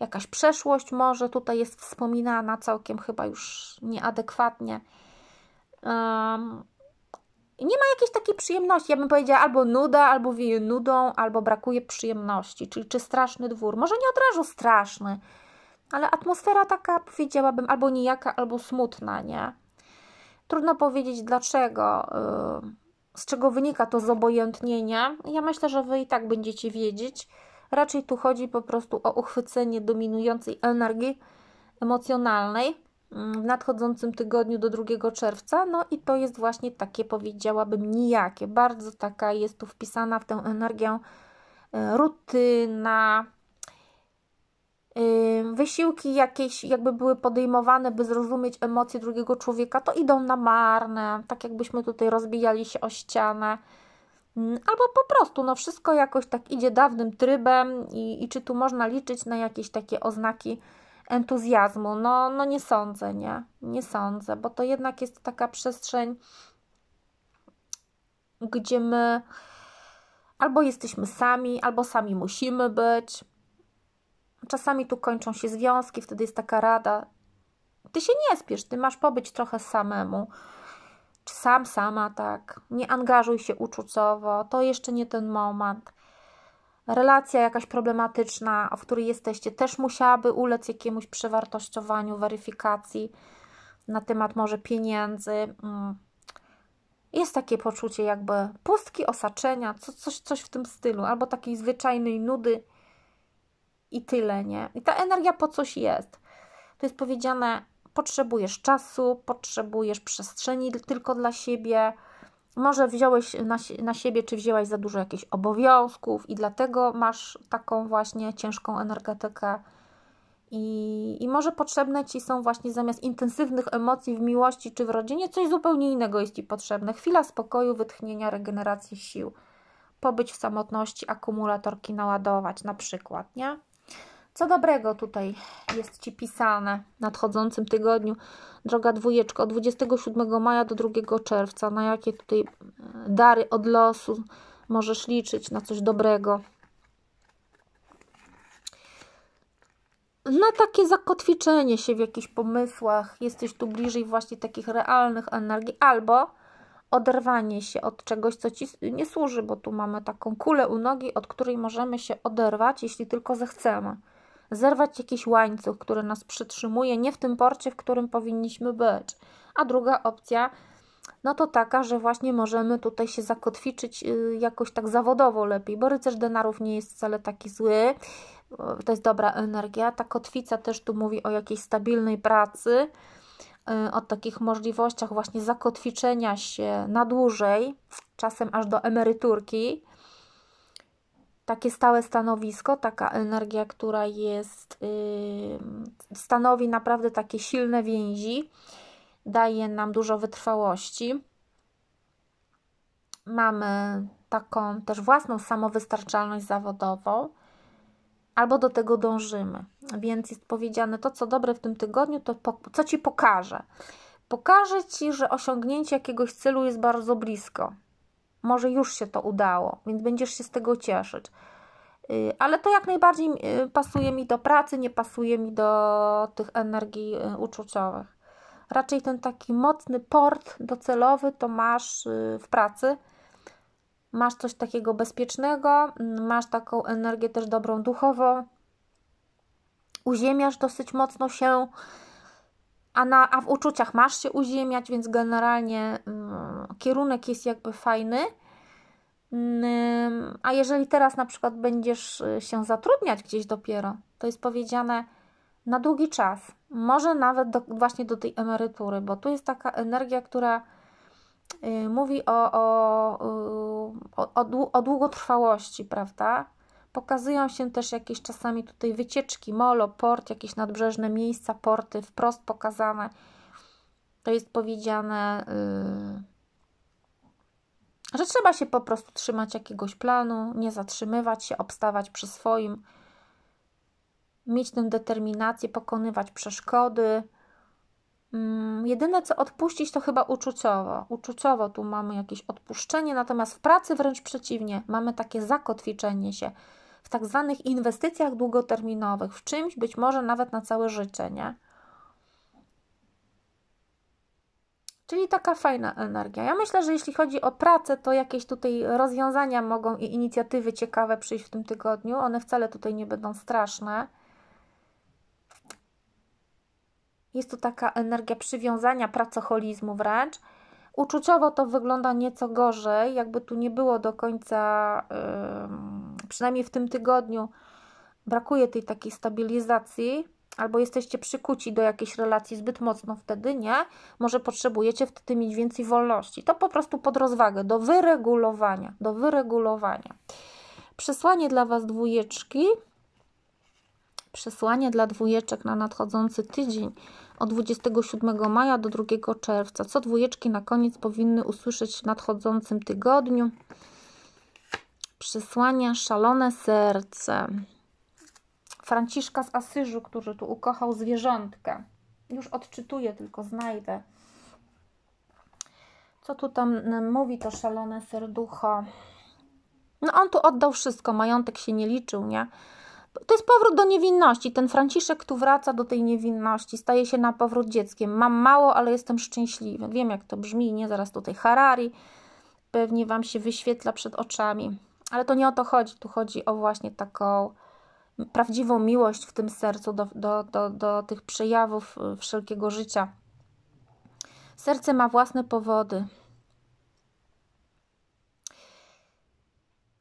jakaś przeszłość może tutaj jest wspominana całkiem chyba już nieadekwatnie. nie ma jakiejś takiej przyjemności. Ja bym powiedziała albo nuda, albo wieje nudą, albo brakuje przyjemności, czyli czy straszny dwór. Może nie od razu straszny, ale atmosfera taka powiedziałabym albo nijaka, albo smutna, nie? Trudno powiedzieć dlaczego, y, z czego wynika to zobojętnienie. Ja myślę, że Wy i tak będziecie wiedzieć. Raczej tu chodzi po prostu o uchwycenie dominującej energii emocjonalnej mm, w nadchodzącym tygodniu do 2 czerwca. No i to jest właśnie takie, powiedziałabym, nijakie. Bardzo taka jest tu wpisana w tę energię y, rutyna, wysiłki jakieś jakby były podejmowane, by zrozumieć emocje drugiego człowieka, to idą na marne, tak jakbyśmy tutaj rozbijali się o ścianę. Mm, albo po prostu, no wszystko jakoś tak idzie dawnym trybem i, i czy tu można liczyć na jakieś takie oznaki entuzjazmu? No, no nie sądzę, nie? Nie sądzę, bo to jednak jest taka przestrzeń, gdzie my albo jesteśmy sami, albo sami musimy być, Czasami tu kończą się związki, wtedy jest taka rada. Ty się nie spiesz, ty masz pobyć trochę samemu. Czy sam, sama, tak. Nie angażuj się uczuciowo, to jeszcze nie ten moment. Relacja jakaś problematyczna, w której jesteście, też musiałaby ulec jakiemuś przewartościowaniu, weryfikacji na temat może pieniędzy. Mm. Jest takie poczucie jakby pustki, osaczenia, coś, coś w tym stylu, albo takiej zwyczajnej nudy i tyle, nie? I ta energia po coś jest. To jest powiedziane, potrzebujesz czasu, potrzebujesz przestrzeni tylko dla siebie, może wziąłeś na, na siebie, czy wzięłaś za dużo jakichś obowiązków i dlatego masz taką właśnie ciężką energetykę. I, I może potrzebne ci są właśnie zamiast intensywnych emocji w miłości czy w rodzinie, coś zupełnie innego jest ci potrzebne. Chwila spokoju, wytchnienia, regeneracji sił. Pobyć w samotności, akumulatorki naładować na przykład, nie? Co dobrego tutaj jest Ci pisane w nadchodzącym tygodniu? Droga dwójeczka, od 27 maja do 2 czerwca, na jakie tutaj e, dary od losu możesz liczyć, na coś dobrego? Na takie zakotwiczenie się w jakichś pomysłach, jesteś tu bliżej właśnie takich realnych energii, albo oderwanie się od czegoś, co ci nie służy, bo tu mamy taką kulę u nogi, od której możemy się oderwać, jeśli tylko zechcemy zerwać jakiś łańcuch, który nas przytrzymuje nie w tym porcie, w którym powinniśmy być. A druga opcja, no to taka, że właśnie możemy tutaj się zakotwiczyć y, jakoś tak zawodowo lepiej, bo rycerz denarów nie jest wcale taki zły, y, to jest dobra energia. Ta kotwica też tu mówi o jakiejś stabilnej pracy, y, o takich możliwościach właśnie zakotwiczenia się na dłużej, czasem aż do emeryturki takie stałe stanowisko, taka energia, która jest, yy, stanowi naprawdę takie silne więzi, daje nam dużo wytrwałości. Mamy taką też własną samowystarczalność zawodową, albo do tego dążymy. Więc jest powiedziane to, co dobre w tym tygodniu, to po, co ci pokaże. Pokaże ci, że osiągnięcie jakiegoś celu jest bardzo blisko, może już się to udało, więc będziesz się z tego cieszyć. Y, ale to jak najbardziej y, pasuje mi do pracy, nie pasuje mi do tych energii y, uczuciowych. Raczej ten taki mocny port docelowy to masz w pracy. Masz coś takiego bezpiecznego, mm, masz taką energię też dobrą duchową, uziemiasz dosyć mocno się a, na, a w uczuciach masz się uziemiać, więc generalnie mm, kierunek jest jakby fajny. Mm, a jeżeli teraz na przykład będziesz y, się zatrudniać gdzieś dopiero, to jest powiedziane na długi czas, może nawet do, właśnie do tej emerytury, bo tu jest taka energia, która y, mówi o, o, y, o, o, o długotrwałości, prawda? Pokazują się też jakieś czasami tutaj wycieczki, molo, port, jakieś nadbrzeżne miejsca, porty wprost pokazane. To jest powiedziane, yy, że trzeba się po prostu trzymać jakiegoś planu, nie zatrzymywać się, obstawać przy swoim, mieć tę determinację, pokonywać przeszkody. Mm, jedyne co odpuścić to chyba uczuciowo. Uczuciowo tu mamy jakieś odpuszczenie, natomiast w pracy wręcz przeciwnie, mamy takie zakotwiczenie się tak zwanych inwestycjach długoterminowych, w czymś być może nawet na całe życie, nie? Czyli taka fajna energia. Ja myślę, że jeśli chodzi o pracę, to jakieś tutaj rozwiązania mogą i inicjatywy ciekawe przyjść w tym tygodniu. One wcale tutaj nie będą straszne. Jest tu taka energia przywiązania, pracoholizmu wręcz. Uczuciowo to wygląda nieco gorzej, jakby tu nie było do końca. Yy przynajmniej w tym tygodniu brakuje tej takiej stabilizacji, albo jesteście przykuci do jakiejś relacji zbyt mocno wtedy, nie? Może potrzebujecie wtedy mieć więcej wolności. To po prostu pod rozwagę, do wyregulowania, do wyregulowania. Przesłanie dla Was dwójeczki, przesłanie dla dwójeczek na nadchodzący tydzień od 27 maja do 2 czerwca. Co dwójeczki na koniec powinny usłyszeć w nadchodzącym tygodniu? przysłania szalone serce. Franciszka z Asyżu, który tu ukochał zwierzątkę. Już odczytuję, tylko znajdę. Co tu tam mówi to szalone serducho? No on tu oddał wszystko, majątek się nie liczył, nie? To jest powrót do niewinności. Ten Franciszek tu wraca do tej niewinności, staje się na powrót dzieckiem. Mam mało, ale jestem szczęśliwy. Wiem, jak to brzmi, nie? Zaraz tutaj Harari pewnie Wam się wyświetla przed oczami. Ale to nie o to chodzi. Tu chodzi o właśnie taką prawdziwą miłość w tym sercu do, do, do, do tych przejawów y, wszelkiego życia. Serce ma własne powody.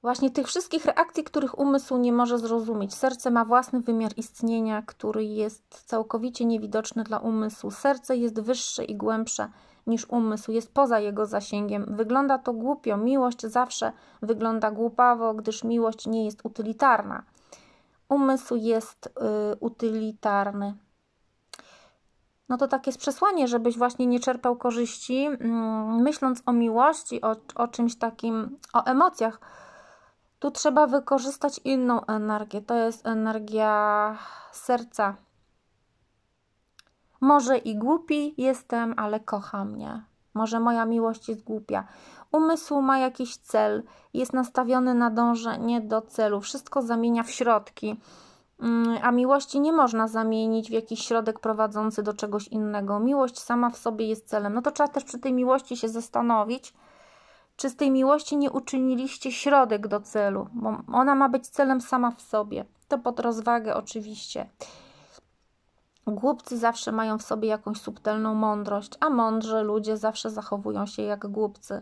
Właśnie tych wszystkich reakcji, których umysł nie może zrozumieć. Serce ma własny wymiar istnienia, który jest całkowicie niewidoczny dla umysłu. Serce jest wyższe i głębsze niż umysł, jest poza jego zasięgiem. Wygląda to głupio, miłość zawsze wygląda głupawo, gdyż miłość nie jest utylitarna. Umysł jest y, utylitarny. No to takie jest przesłanie, żebyś właśnie nie czerpał korzyści, y, myśląc o miłości, o, o czymś takim, o emocjach. Tu trzeba wykorzystać inną energię. To jest energia serca, może i głupi jestem, ale kocha mnie. Może moja miłość jest głupia. Umysł ma jakiś cel, jest nastawiony na dążenie do celu, wszystko zamienia w środki, mm, a miłości nie można zamienić w jakiś środek prowadzący do czegoś innego. Miłość sama w sobie jest celem. No to trzeba też przy tej miłości się zastanowić, czy z tej miłości nie uczyniliście środek do celu, bo ona ma być celem sama w sobie. To pod rozwagę oczywiście. Głupcy zawsze mają w sobie jakąś subtelną mądrość, a mądrzy ludzie zawsze zachowują się jak głupcy.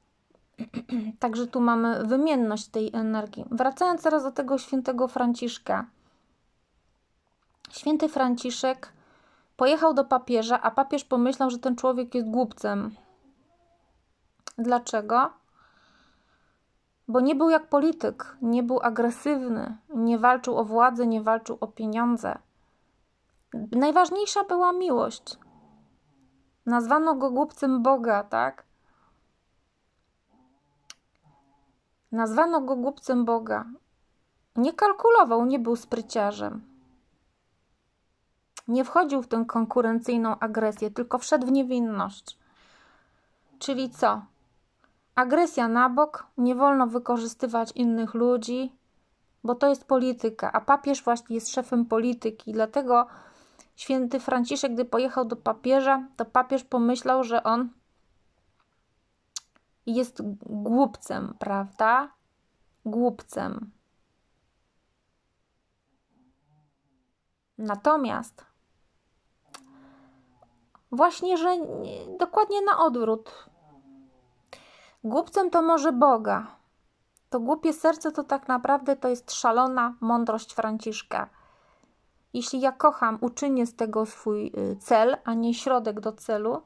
Także tu mamy wymienność tej energii. Wracając teraz do tego świętego Franciszka. Święty Franciszek pojechał do papieża, a papież pomyślał, że ten człowiek jest głupcem. Dlaczego? Bo nie był jak polityk, nie był agresywny, nie walczył o władzę, nie walczył o pieniądze Najważniejsza była miłość. Nazwano go głupcem Boga, tak? Nazwano go głupcem Boga. Nie kalkulował, nie był spryciarzem. Nie wchodził w tę konkurencyjną agresję, tylko wszedł w niewinność. Czyli co? Agresja na bok, nie wolno wykorzystywać innych ludzi, bo to jest polityka, a papież właśnie jest szefem polityki, dlatego Święty Franciszek, gdy pojechał do papieża, to papież pomyślał, że on jest głupcem, prawda? Głupcem. Natomiast właśnie, że dokładnie na odwrót. Głupcem to może Boga. To głupie serce to tak naprawdę to jest szalona mądrość Franciszka jeśli ja kocham, uczynię z tego swój y, cel, a nie środek do celu,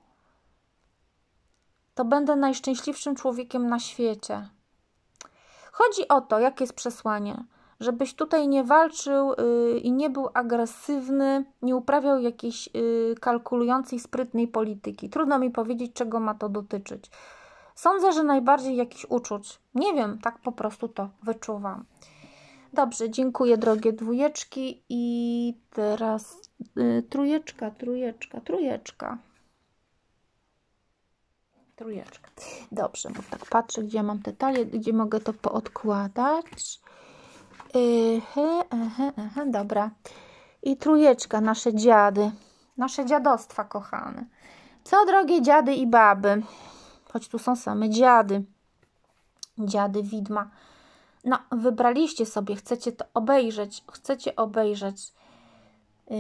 to będę najszczęśliwszym człowiekiem na świecie. Chodzi o to, jakie jest przesłanie, żebyś tutaj nie walczył y, i nie był agresywny, nie uprawiał jakiejś y, kalkulującej, sprytnej polityki. Trudno mi powiedzieć, czego ma to dotyczyć. Sądzę, że najbardziej jakichś uczuć. Nie wiem, tak po prostu to wyczuwam. Dobrze, dziękuję drogie dwójeczki i teraz y, trójeczka, trójeczka, trójeczka. Trójeczka. Dobrze, bo tak patrzę, gdzie ja mam te talie, gdzie mogę to poodkładać. Ehe, ehe, ehe, dobra. I trójeczka, nasze dziady. Nasze dziadostwa, kochane. Co, drogie dziady i baby? Choć tu są same dziady. Dziady widma no, wybraliście sobie, chcecie to obejrzeć, chcecie obejrzeć yy,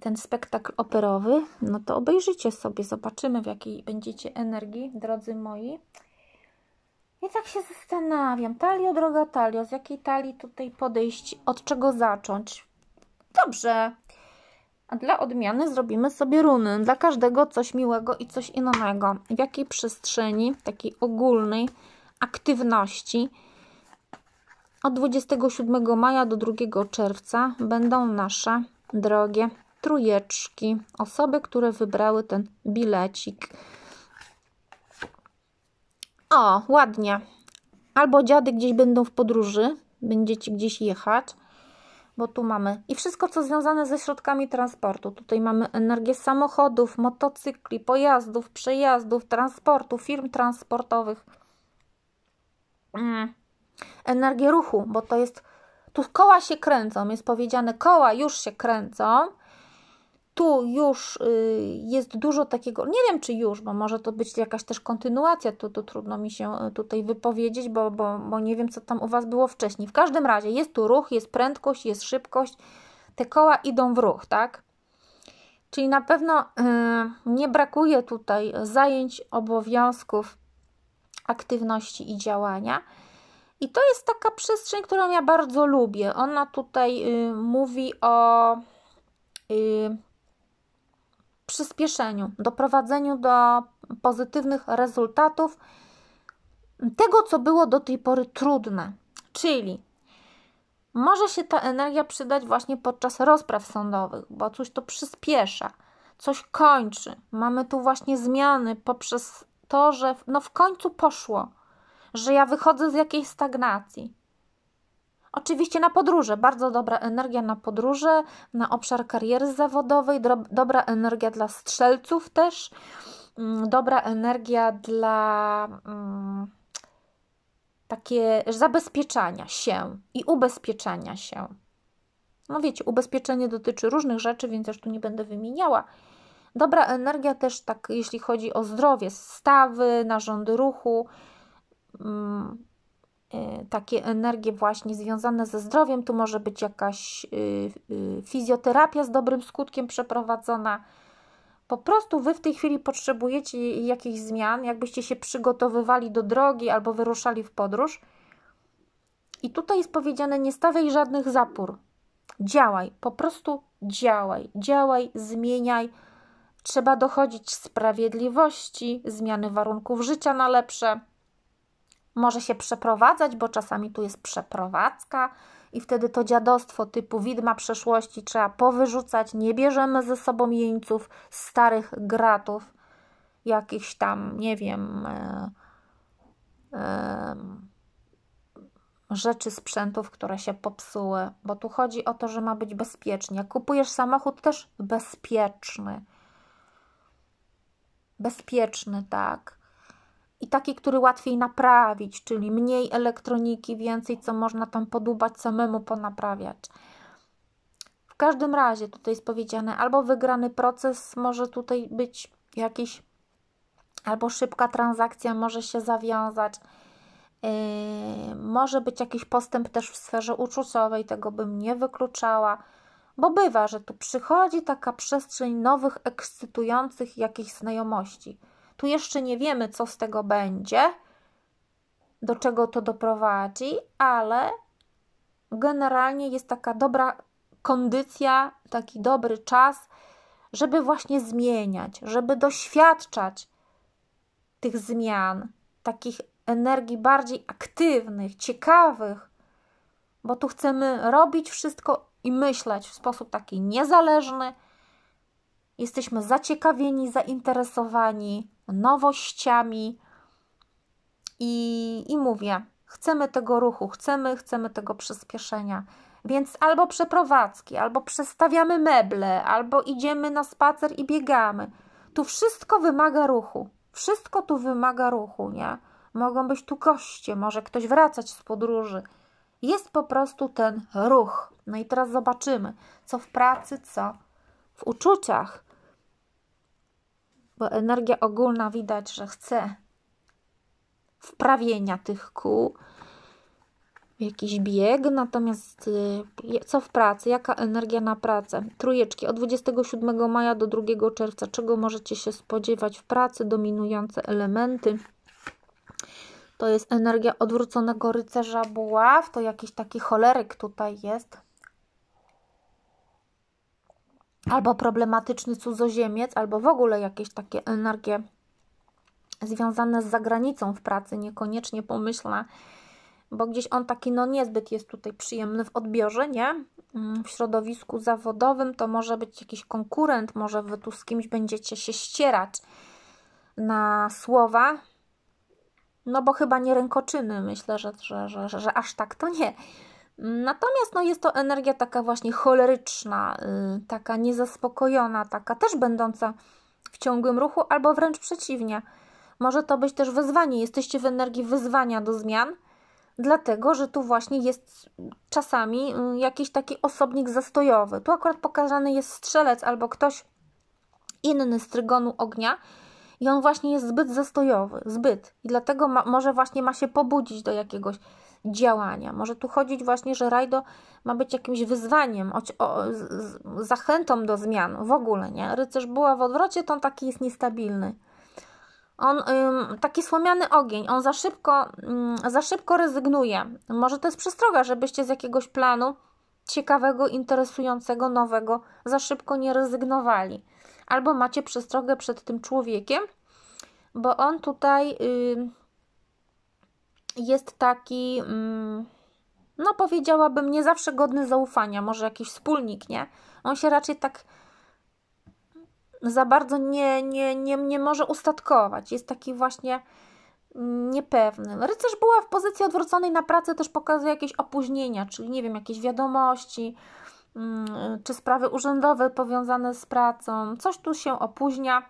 ten spektakl operowy, no to obejrzyjcie sobie, zobaczymy w jakiej będziecie energii, drodzy moi. I tak się zastanawiam, talio, droga talio, z jakiej talii tutaj podejść, od czego zacząć? Dobrze, a dla odmiany zrobimy sobie runy. Dla każdego coś miłego i coś innego. W jakiej przestrzeni, takiej ogólnej aktywności, od 27 maja do 2 czerwca będą nasze drogie trujeczki, osoby, które wybrały ten bilecik. O, ładnie. Albo dziady gdzieś będą w podróży, będziecie gdzieś jechać, bo tu mamy i wszystko, co związane ze środkami transportu. Tutaj mamy energię samochodów, motocykli, pojazdów, przejazdów, transportu, firm transportowych. Mm energię ruchu, bo to jest, tu koła się kręcą, jest powiedziane koła już się kręcą, tu już y, jest dużo takiego, nie wiem czy już, bo może to być jakaś też kontynuacja, tu, tu trudno mi się y, tutaj wypowiedzieć, bo, bo, bo nie wiem co tam u Was było wcześniej. W każdym razie jest tu ruch, jest prędkość, jest szybkość, te koła idą w ruch, tak? Czyli na pewno y, nie brakuje tutaj zajęć, obowiązków, aktywności i działania. I to jest taka przestrzeń, którą ja bardzo lubię. Ona tutaj y, mówi o y, przyspieszeniu, doprowadzeniu do pozytywnych rezultatów tego, co było do tej pory trudne. Czyli może się ta energia przydać właśnie podczas rozpraw sądowych, bo coś to przyspiesza, coś kończy. Mamy tu właśnie zmiany poprzez to, że no w końcu poszło że ja wychodzę z jakiejś stagnacji. Oczywiście na podróże, bardzo dobra energia na podróże, na obszar kariery zawodowej, dobra energia dla strzelców też, mm, dobra energia dla um, takie zabezpieczania się i ubezpieczania się. No wiecie, ubezpieczenie dotyczy różnych rzeczy, więc już tu nie będę wymieniała. Dobra energia też tak, jeśli chodzi o zdrowie, stawy, narządy ruchu, Y, y, takie energie właśnie związane ze zdrowiem. Tu może być jakaś y, fizjoterapia z dobrym skutkiem przeprowadzona. Po prostu Wy w tej chwili potrzebujecie jakichś zmian, jakbyście się przygotowywali do drogi albo wyruszali w podróż. I tutaj jest powiedziane: nie stawiaj żadnych zapór. Działaj, po prostu działaj, działaj, zmieniaj. Trzeba dochodzić sprawiedliwości, zmiany warunków życia na lepsze może się przeprowadzać, bo czasami tu jest przeprowadzka i wtedy to dziadostwo typu widma przeszłości trzeba powyrzucać, nie bierzemy ze sobą jeńców, starych gratów, jakichś tam, nie wiem, e, e, rzeczy, sprzętów, które się popsuły, bo tu chodzi o to, że ma być bezpiecznie. Jak kupujesz samochód, też bezpieczny. Bezpieczny, tak i taki, który łatwiej naprawić, czyli mniej elektroniki, więcej, co można tam podubać samemu, ponaprawiać. W każdym razie tutaj jest powiedziane albo wygrany proces, może tutaj być jakiś, albo szybka transakcja może się zawiązać. Yy, może być jakiś postęp też w sferze uczuciowej, tego bym nie wykluczała, bo bywa, że tu przychodzi taka przestrzeń nowych, ekscytujących jakichś znajomości. Tu jeszcze nie wiemy, co z tego będzie, do czego to doprowadzi, ale generalnie jest taka dobra kondycja, taki dobry czas, żeby właśnie zmieniać, żeby doświadczać tych zmian, takich energii bardziej aktywnych, ciekawych, bo tu chcemy robić wszystko i myśleć w sposób taki niezależny. Jesteśmy zaciekawieni, zainteresowani, nowościami. I, I mówię, chcemy tego ruchu, chcemy, chcemy tego przyspieszenia. Więc albo przeprowadzki, albo przestawiamy meble, albo idziemy na spacer i biegamy. Tu wszystko wymaga ruchu. Wszystko tu wymaga ruchu, nie? Mogą być tu goście, może ktoś wracać z podróży. Jest po prostu ten ruch. No i teraz zobaczymy, co w pracy, co w uczuciach bo energia ogólna widać, że chce wprawienia tych kół w jakiś bieg, natomiast y, co w pracy, jaka energia na pracę? Trójeczki od 27 maja do 2 czerwca, czego możecie się spodziewać w pracy, dominujące elementy. To jest energia odwróconego rycerza buław, to jakiś taki choleryk tutaj jest albo problematyczny cudzoziemiec, albo w ogóle jakieś takie energie związane z zagranicą w pracy, niekoniecznie pomyślne, bo gdzieś on taki no niezbyt jest tutaj przyjemny w odbiorze, nie? Mm, w środowisku zawodowym to może być jakiś konkurent, może wy tu z kimś będziecie się ścierać na słowa, no bo chyba nie rękoczyny, myślę, że, że, że, że aż tak to nie. Natomiast no, jest to energia taka właśnie choleryczna, y, taka niezaspokojona, taka też będąca w ciągłym ruchu, albo wręcz przeciwnie. Może to być też wyzwanie. Jesteście w energii wyzwania do zmian, dlatego że tu właśnie jest czasami y, jakiś taki osobnik zastojowy. Tu akurat pokazany jest strzelec albo ktoś inny z trygonu ognia. I on właśnie jest zbyt zastojowy, zbyt. I dlatego ma, może właśnie ma się pobudzić do jakiegoś działania. Może tu chodzić właśnie, że rajdo ma być jakimś wyzwaniem, o, o, z, zachętą do zmian w ogóle, nie? Rycerz była w odwrocie, to on taki jest niestabilny. On ym, taki słomiany ogień, on za szybko, ym, mm, za szybko rezygnuje. Może to jest przestroga, żebyście z jakiegoś planu ciekawego, interesującego, nowego za szybko nie rezygnowali. Albo macie przestrogę przed tym człowiekiem, bo on tutaj jest taki, mm, no powiedziałabym, nie zawsze godny zaufania, może jakiś wspólnik, nie? On się raczej tak za bardzo nie, nie, nie, nie może ustatkować. Jest taki właśnie niepewny. Rycerz była w pozycji odwróconej na pracę, też pokazuje jakieś opóźnienia, czyli nie wiem, jakieś wiadomości, mm, czy sprawy urzędowe powiązane z pracą. Coś tu się opóźnia,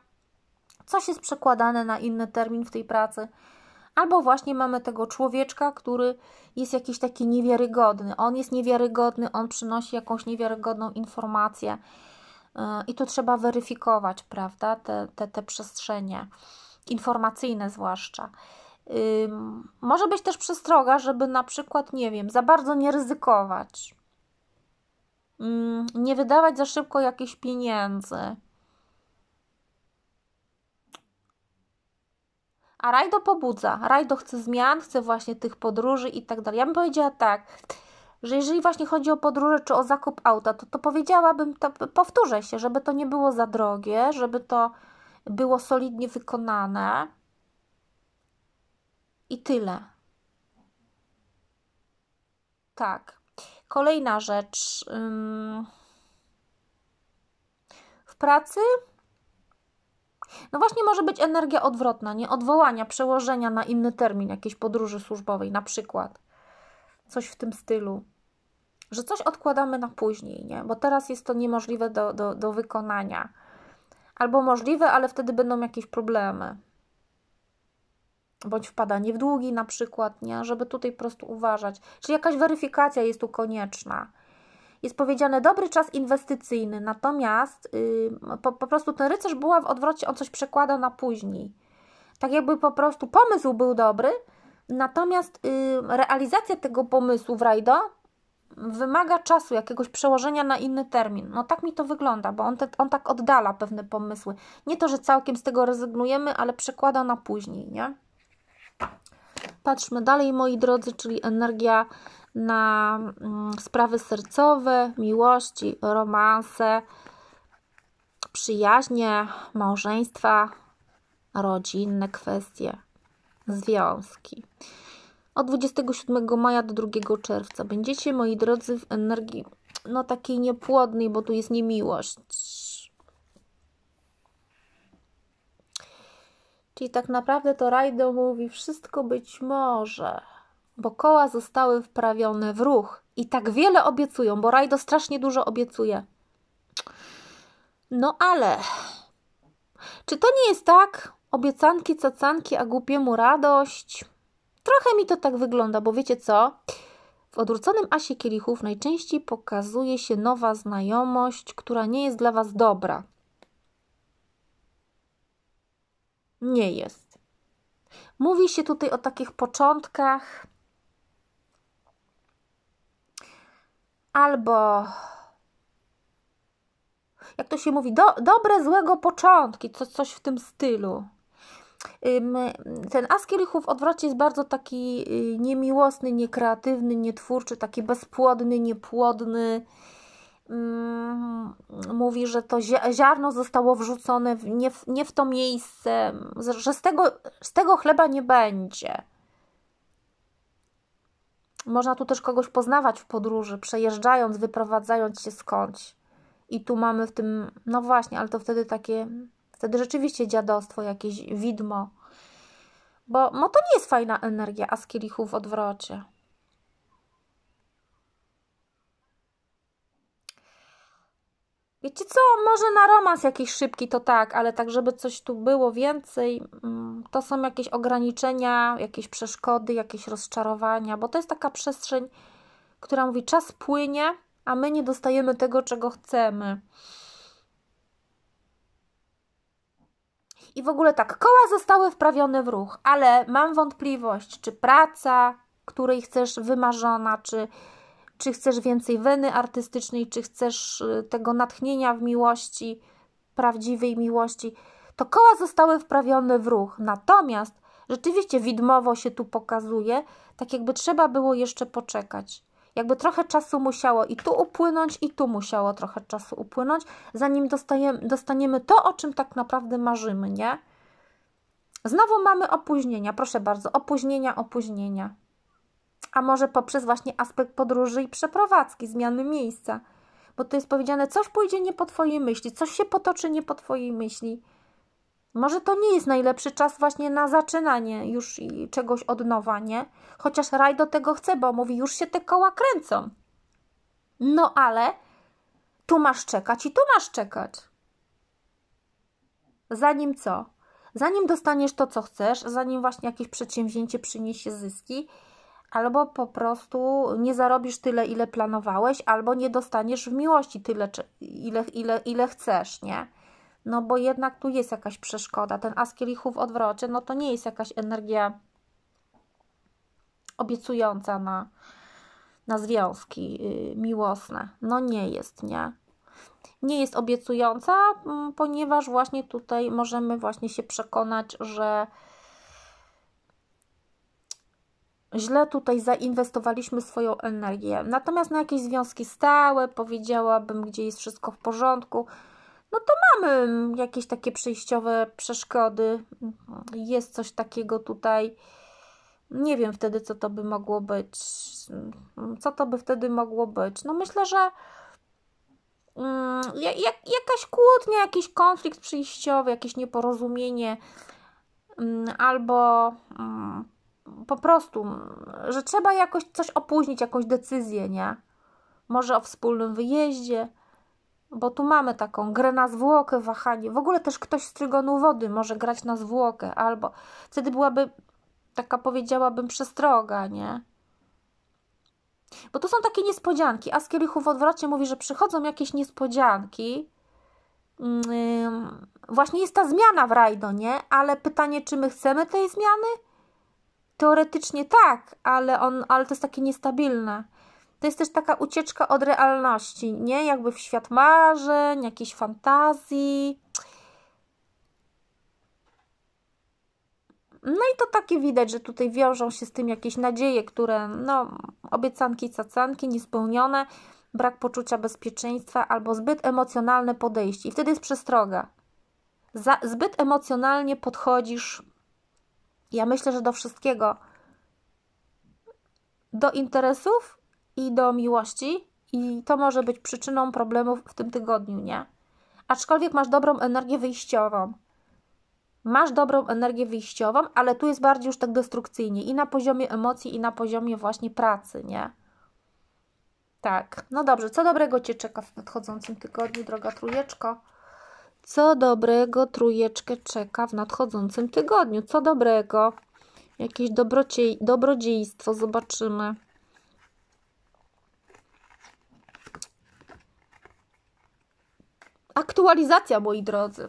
coś jest przekładane na inny termin w tej pracy albo właśnie mamy tego człowieczka, który jest jakiś taki niewiarygodny. On jest niewiarygodny, on przynosi jakąś niewiarygodną informację. Y, I to trzeba weryfikować, prawda, te, te, te przestrzenie, informacyjne zwłaszcza. Może być też przestroga, żeby na przykład, nie wiem, za bardzo nie ryzykować, nie wydawać za szybko jakichś pieniędzy, A Rajdo pobudza. Rajdo chce zmian, chce właśnie tych podróży i tak dalej. Ja bym powiedziała tak, że jeżeli właśnie chodzi o podróże czy o zakup auta, to, to powiedziałabym, to powtórzę się, żeby to nie było za drogie, żeby to było solidnie wykonane. I tyle. Tak. Kolejna rzecz. W pracy no właśnie może być energia odwrotna, nie odwołania, przełożenia na inny termin jakiejś podróży służbowej, na przykład. Coś w tym stylu. Że coś odkładamy na później, nie? bo teraz jest to niemożliwe do, do, do wykonania. Albo możliwe, ale wtedy będą jakieś problemy. Bądź wpadanie w długi, na przykład, nie? żeby tutaj po prostu uważać. Czyli jakaś weryfikacja jest tu konieczna jest powiedziane dobry czas inwestycyjny, natomiast yy, po, po, prostu ten rycerz była w odwrocie, on coś przekłada na później. Tak jakby po prostu pomysł był dobry, natomiast yy, realizacja tego pomysłu w Rajdo wymaga czasu, jakiegoś przełożenia na inny termin. No tak mi to wygląda, bo on, te, on tak oddala pewne pomysły. Nie to, że całkiem z tego rezygnujemy, ale przekłada na później, nie? Patrzmy dalej, moi drodzy, czyli energia na mm, sprawy sercowe, miłości, romanse, przyjaźnie, małżeństwa, rodzinne kwestie, związki. Od 27 maja do 2 czerwca będziecie, moi drodzy, w energii no takiej niepłodnej, bo tu jest niemiłość. Czyli tak naprawdę to Rajdo mówi, wszystko być może bo koła zostały wprawione w ruch i tak wiele obiecują, bo Rajdo strasznie dużo obiecuje. No ale czy to nie jest tak? Obiecanki, cacanki, a głupiemu radość? Trochę mi to tak wygląda, bo wiecie co? W odwróconym asie kielichów najczęściej pokazuje się nowa znajomość, która nie jest dla Was dobra. Nie jest. Mówi się tutaj o takich początkach, albo jak to się mówi, do, dobre, złego początki, co, coś w tym stylu. Ten w odwrocie jest bardzo taki y, niemiłosny, niekreatywny, nietwórczy, taki bezpłodny, niepłodny. Mm, mówi, że to ziarno zostało wrzucone nie w, nie w to miejsce, że z tego, z tego chleba nie będzie. Można tu też kogoś poznawać w podróży, przejeżdżając, wyprowadzając się skądś. I tu mamy w tym, no właśnie, ale to wtedy takie, wtedy rzeczywiście dziadostwo, jakieś widmo. Bo no to nie jest fajna energia kielichów w odwrocie. Wiecie co, może na romans jakiś szybki to tak, ale tak, żeby coś tu było więcej, mm, to są jakieś ograniczenia, jakieś przeszkody, jakieś rozczarowania, bo to jest taka przestrzeń, która mówi: czas płynie, a my nie dostajemy tego, czego chcemy. I w ogóle tak, koła zostały wprawione w ruch, ale mam wątpliwość, czy praca, której chcesz, wymarzona, czy czy chcesz więcej weny artystycznej, czy chcesz y, tego natchnienia w miłości, prawdziwej miłości, to koła zostały wprawione w ruch. Natomiast rzeczywiście widmowo się tu pokazuje, tak jakby trzeba było jeszcze poczekać. Jakby trochę czasu musiało i tu upłynąć, i tu musiało trochę czasu upłynąć, zanim dostajemy, dostaniemy to, o czym tak naprawdę marzymy, nie? Znowu mamy opóźnienia, proszę bardzo, opóźnienia, opóźnienia a może poprzez właśnie aspekt podróży i przeprowadzki, zmiany miejsca. Bo to jest powiedziane, coś pójdzie nie po Twojej myśli, coś się potoczy nie po Twojej myśli. Może to nie jest najlepszy czas właśnie na zaczynanie już czegoś od nowa, nie? Chociaż raj do tego chce, bo mówi, już się te koła kręcą. No ale tu masz czekać i tu masz czekać. Zanim co? Zanim dostaniesz to, co chcesz, zanim właśnie jakieś przedsięwzięcie przyniesie zyski, albo po prostu nie zarobisz tyle, ile planowałeś, albo nie dostaniesz w miłości tyle, ile, ile, ile chcesz, nie? No bo jednak tu jest jakaś przeszkoda. Ten as w odwrocie, no to nie jest jakaś energia obiecująca na, na związki y, miłosne. No nie jest, nie? Nie jest obiecująca, mm, ponieważ właśnie tutaj możemy właśnie się przekonać, że źle tutaj zainwestowaliśmy swoją energię. Natomiast na jakieś związki stałe, powiedziałabym, gdzie jest wszystko w porządku, no to mamy jakieś takie przejściowe przeszkody. Jest coś takiego tutaj. Nie wiem wtedy, co to by mogło być. Co to by wtedy mogło być? No myślę, że mm, jak, jakaś kłótnia, jakiś konflikt przyjściowy, jakieś nieporozumienie mm, albo mm, po prostu, że trzeba jakoś coś opóźnić, jakąś decyzję, nie? Może o wspólnym wyjeździe, bo tu mamy taką grę na zwłokę, wahanie. W ogóle też ktoś z trygonu wody może grać na zwłokę, albo wtedy byłaby taka, powiedziałabym, przestroga, nie? Bo to są takie niespodzianki. A z kielichów odwrotnie mówi, że przychodzą jakieś niespodzianki. Yy, właśnie jest ta zmiana w rajdo, nie? Ale pytanie, czy my chcemy tej zmiany? Teoretycznie tak, ale, on, ale to jest takie niestabilne. To jest też taka ucieczka od realności, nie? Jakby w świat marzeń, jakiejś fantazji. No i to takie widać, że tutaj wiążą się z tym jakieś nadzieje, które, no, obiecanki, cacanki, niespełnione, brak poczucia bezpieczeństwa albo zbyt emocjonalne podejście. I wtedy jest przestroga. Za, zbyt emocjonalnie podchodzisz ja myślę, że do wszystkiego. Do interesów i do miłości, i to może być przyczyną problemów w tym tygodniu, nie? Aczkolwiek masz dobrą energię wyjściową. Masz dobrą energię wyjściową, ale tu jest bardziej już tak destrukcyjnie i na poziomie emocji, i na poziomie właśnie pracy, nie? Tak. No dobrze, co dobrego Cię czeka w nadchodzącym tygodniu, droga trójeczko? Co dobrego trójeczkę czeka w nadchodzącym tygodniu? Co dobrego? Jakieś dobrocie, dobrodziejstwo zobaczymy. Aktualizacja, moi drodzy.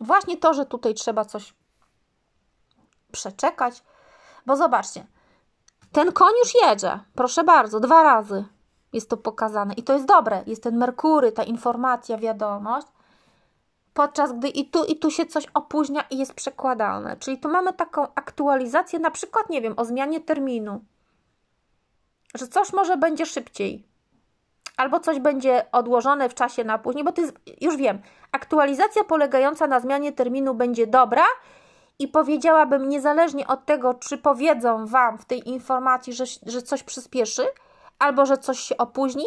Właśnie to, że tutaj trzeba coś przeczekać, bo zobaczcie, ten koń już jedzie, proszę bardzo, dwa razy jest to pokazane i to jest dobre, jest ten Merkury, ta informacja, wiadomość, podczas gdy i tu, i tu się coś opóźnia i jest przekładalne. Czyli tu mamy taką aktualizację, na przykład, nie wiem, o zmianie terminu, że coś może będzie szybciej, albo coś będzie odłożone w czasie na później, bo to już wiem, aktualizacja polegająca na zmianie terminu będzie dobra. I powiedziałabym, niezależnie od tego, czy powiedzą Wam w tej informacji, że, że coś przyspieszy, albo że coś się opóźni,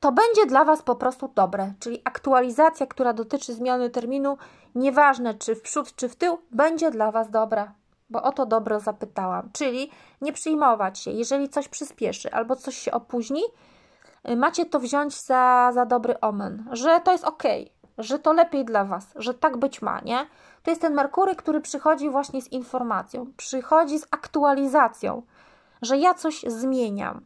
to będzie dla Was po prostu dobre. Czyli aktualizacja, która dotyczy zmiany terminu, nieważne czy w przód, czy w tył, będzie dla Was dobra. Bo o to dobro zapytałam. Czyli nie przyjmować się, jeżeli coś przyspieszy albo coś się opóźni, y, macie to wziąć za, za dobry omen, że to jest ok, że to lepiej dla Was, że tak być ma, nie? To jest ten Merkury, który przychodzi właśnie z informacją, przychodzi z aktualizacją, że ja coś zmieniam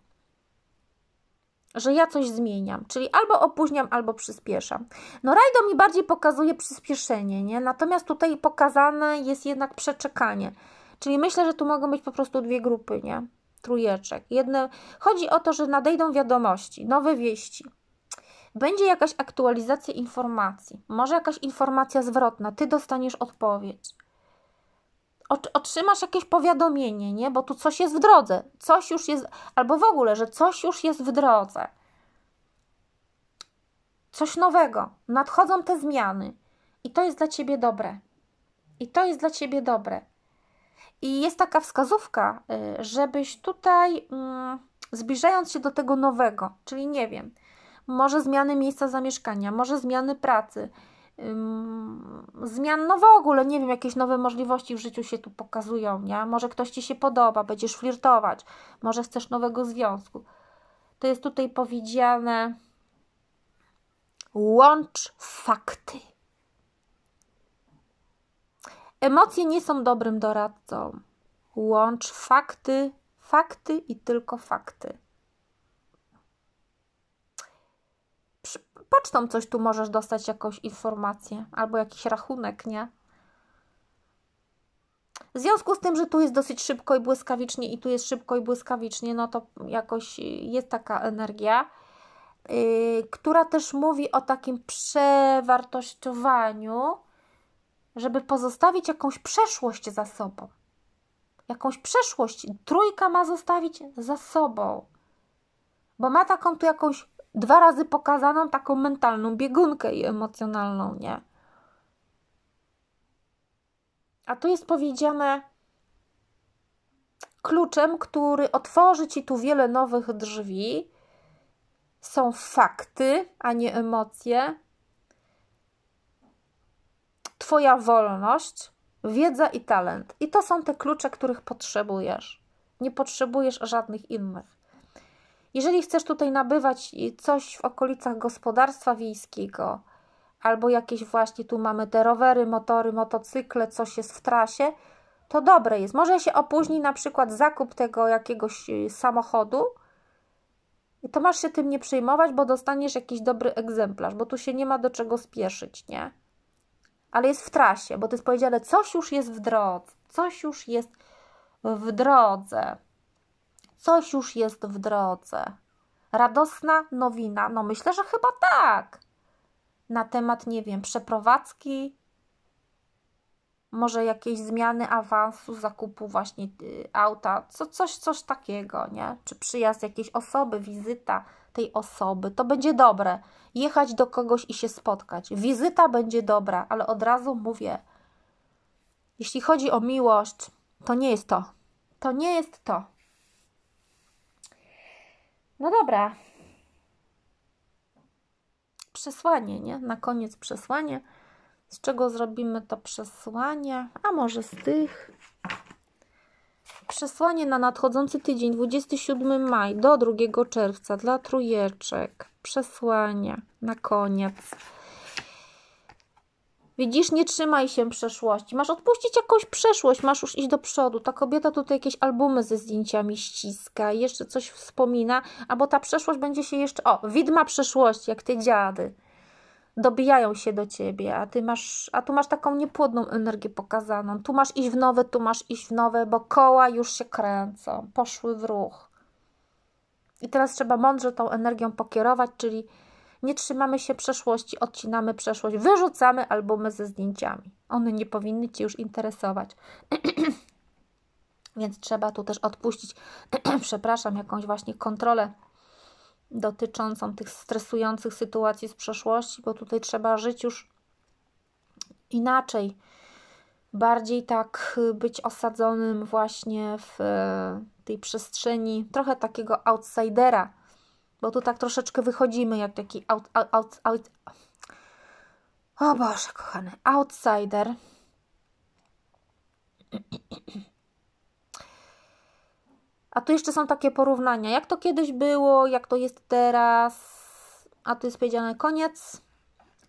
że ja coś zmieniam, czyli albo opóźniam, albo przyspieszam. No Rajdo mi bardziej pokazuje przyspieszenie, nie? Natomiast tutaj pokazane jest jednak przeczekanie. Czyli myślę, że tu mogą być po prostu dwie grupy, nie? Trujeczek. Jedne, chodzi o to, że nadejdą wiadomości, nowe wieści. Będzie jakaś aktualizacja informacji, może jakaś informacja zwrotna, ty dostaniesz odpowiedź otrzymasz jakieś powiadomienie, nie? Bo tu coś jest w drodze, coś już jest, albo w ogóle, że coś już jest w drodze. Coś nowego, nadchodzą te zmiany i to jest dla ciebie dobre. I to jest dla ciebie dobre. I jest taka wskazówka, y, żebyś tutaj mm, zbliżając się do tego nowego, czyli nie wiem, może zmiany miejsca zamieszkania, może zmiany pracy, zmian, no w ogóle, nie wiem, jakieś nowe możliwości w życiu się tu pokazują, nie? Może ktoś Ci się podoba, będziesz flirtować, może chcesz nowego związku. To jest tutaj powiedziane łącz fakty. Emocje nie są dobrym doradcą. Łącz fakty, fakty i tylko fakty. pocztą coś tu możesz dostać, jakąś informację albo jakiś rachunek, nie? W związku z tym, że tu jest dosyć szybko i błyskawicznie, i tu jest szybko i błyskawicznie, no to jakoś jest taka energia, yy, która też mówi o takim przewartościowaniu, żeby pozostawić jakąś przeszłość za sobą. Jakąś przeszłość trójka ma zostawić za sobą, bo ma taką tu jakąś dwa razy pokazaną taką mentalną biegunkę i emocjonalną, nie? A tu jest powiedziane kluczem, który otworzy ci tu wiele nowych drzwi. Są fakty, a nie emocje. Twoja wolność, wiedza i talent. I to są te klucze, których potrzebujesz. Nie potrzebujesz żadnych innych. Jeżeli chcesz tutaj nabywać y, coś w okolicach gospodarstwa wiejskiego, albo jakieś właśnie tu mamy te rowery, motory, motocykle, coś jest w trasie, to dobre jest. Może się opóźni na przykład zakup tego jakiegoś y, samochodu, i to masz się tym nie przejmować, bo dostaniesz jakiś dobry egzemplarz, bo tu się nie ma do czego spieszyć, nie? Ale jest w trasie, bo to jest powiedziane, coś już jest w drodze, coś już jest w drodze coś już jest w drodze. Radosna nowina? No myślę, że chyba tak. Na temat, nie wiem, przeprowadzki, może jakiejś zmiany awansu, zakupu właśnie y, auta, co, coś, coś takiego, nie? Czy przyjazd jakiejś osoby, wizyta tej osoby, to będzie dobre. Jechać do kogoś i się spotkać. Wizyta będzie dobra, ale od razu mówię, jeśli chodzi o miłość, to nie jest to. To nie jest to. No dobra. Przesłanie, nie? Na koniec przesłanie. Z czego zrobimy to przesłanie? A może z tych? Przesłanie na nadchodzący tydzień, 27 maj do 2 czerwca dla trójeczek. Przesłanie na koniec. Widzisz, nie trzymaj się przeszłości. Masz odpuścić jakąś przeszłość, masz już iść do przodu. Ta kobieta tutaj jakieś albumy ze zdjęciami ściska, jeszcze coś wspomina, albo ta przeszłość będzie się jeszcze. O, widma przeszłości, jak te dziady. Dobijają się do ciebie, a ty masz, a tu masz taką niepłodną energię pokazaną. Tu masz iść w nowe, tu masz iść w nowe, bo koła już się kręcą, poszły w ruch. I teraz trzeba mądrze tą energią pokierować, czyli nie trzymamy się przeszłości, odcinamy przeszłość, wyrzucamy albumy ze zdjęciami. One nie powinny Cię już interesować. Więc trzeba tu też odpuścić, przepraszam, jakąś właśnie kontrolę dotyczącą tych stresujących sytuacji z przeszłości, bo tutaj trzeba żyć już inaczej, bardziej tak y, być osadzonym właśnie w y, tej przestrzeni trochę takiego outsidera bo tu tak troszeczkę wychodzimy jak taki out, out, out, out. O Boże, kochany, outsider. A tu jeszcze są takie porównania, jak to kiedyś było, jak to jest teraz, a tu jest powiedziane koniec,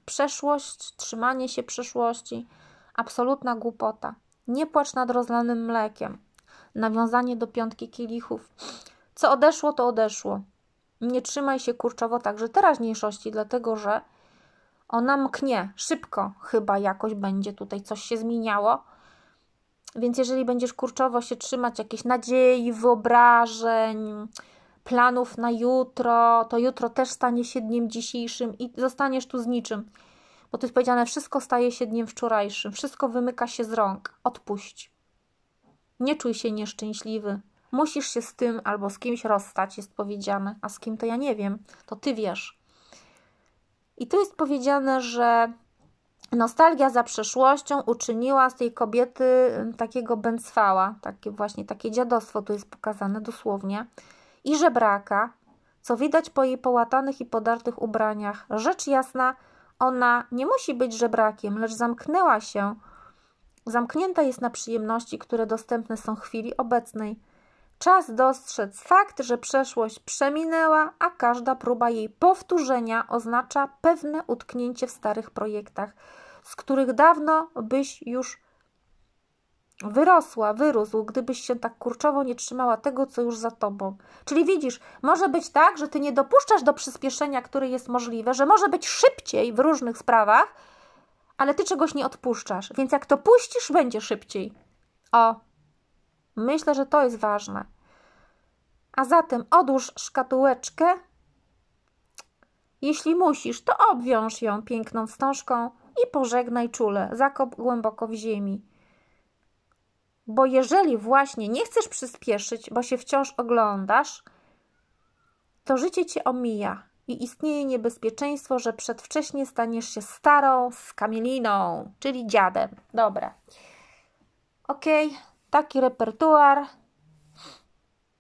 przeszłość, trzymanie się przeszłości, absolutna głupota, nie płacz nad rozlanym mlekiem, nawiązanie do piątki kielichów. Co odeszło, to odeszło nie trzymaj się kurczowo także teraźniejszości, dlatego że ona mknie szybko, chyba jakoś będzie tutaj coś się zmieniało. Więc jeżeli będziesz kurczowo się trzymać jakichś nadziei, wyobrażeń, planów na jutro, to jutro też stanie się dniem dzisiejszym i zostaniesz tu z niczym. Bo tu jest powiedziane, wszystko staje się dniem wczorajszym, wszystko wymyka się z rąk. Odpuść. Nie czuj się nieszczęśliwy, musisz się z tym albo z kimś rozstać, jest powiedziane, a z kim to ja nie wiem, to ty wiesz. I tu jest powiedziane, że nostalgia za przeszłością uczyniła z tej kobiety takiego bęcwała, takie właśnie takie dziadostwo tu jest pokazane dosłownie, i żebraka, co widać po jej połatanych i podartych ubraniach. Rzecz jasna, ona nie musi być żebrakiem, lecz zamknęła się. Zamknięta jest na przyjemności, które dostępne są chwili obecnej. Czas dostrzec fakt, że przeszłość przeminęła, a każda próba jej powtórzenia oznacza pewne utknięcie w starych projektach, z których dawno byś już wyrosła, wyrósł, gdybyś się tak kurczowo nie trzymała tego, co już za tobą. Czyli widzisz, może być tak, że ty nie dopuszczasz do przyspieszenia, które jest możliwe, że może być szybciej w różnych sprawach, ale ty czegoś nie odpuszczasz, więc jak to puścisz, będzie szybciej. O, myślę, że to jest ważne. A zatem odłóż szkatułeczkę. Jeśli musisz, to obwiąż ją piękną wstążką i pożegnaj czule, zakop głęboko w ziemi. Bo jeżeli właśnie nie chcesz przyspieszyć, bo się wciąż oglądasz, to życie cię omija i istnieje niebezpieczeństwo, że przedwcześnie staniesz się starą skamieliną, czyli dziadem. Dobra. Ok, taki repertuar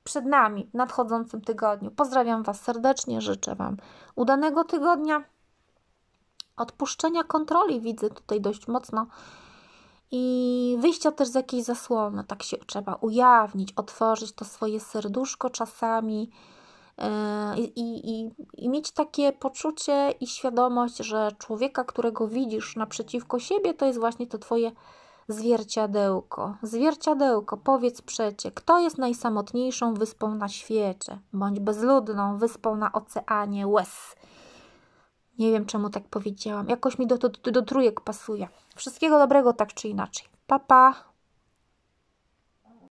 przed nami w nadchodzącym tygodniu. Pozdrawiam Was serdecznie, życzę Wam udanego tygodnia, odpuszczenia kontroli, widzę tutaj dość mocno, i wyjścia też z jakiejś zasłony. Tak się trzeba ujawnić, otworzyć to swoje serduszko czasami. E, I, i, i, mieć takie poczucie i świadomość, że człowieka, którego widzisz naprzeciwko siebie, to jest właśnie to Twoje Zwierciadełko, zwierciadełko, powiedz przecie, kto jest najsamotniejszą wyspą na świecie, bądź bezludną wyspą na oceanie łez. Nie wiem, czemu tak powiedziałam. Jakoś mi do, do, do trójek pasuje. Wszystkiego dobrego, tak czy inaczej. Papa. Pa.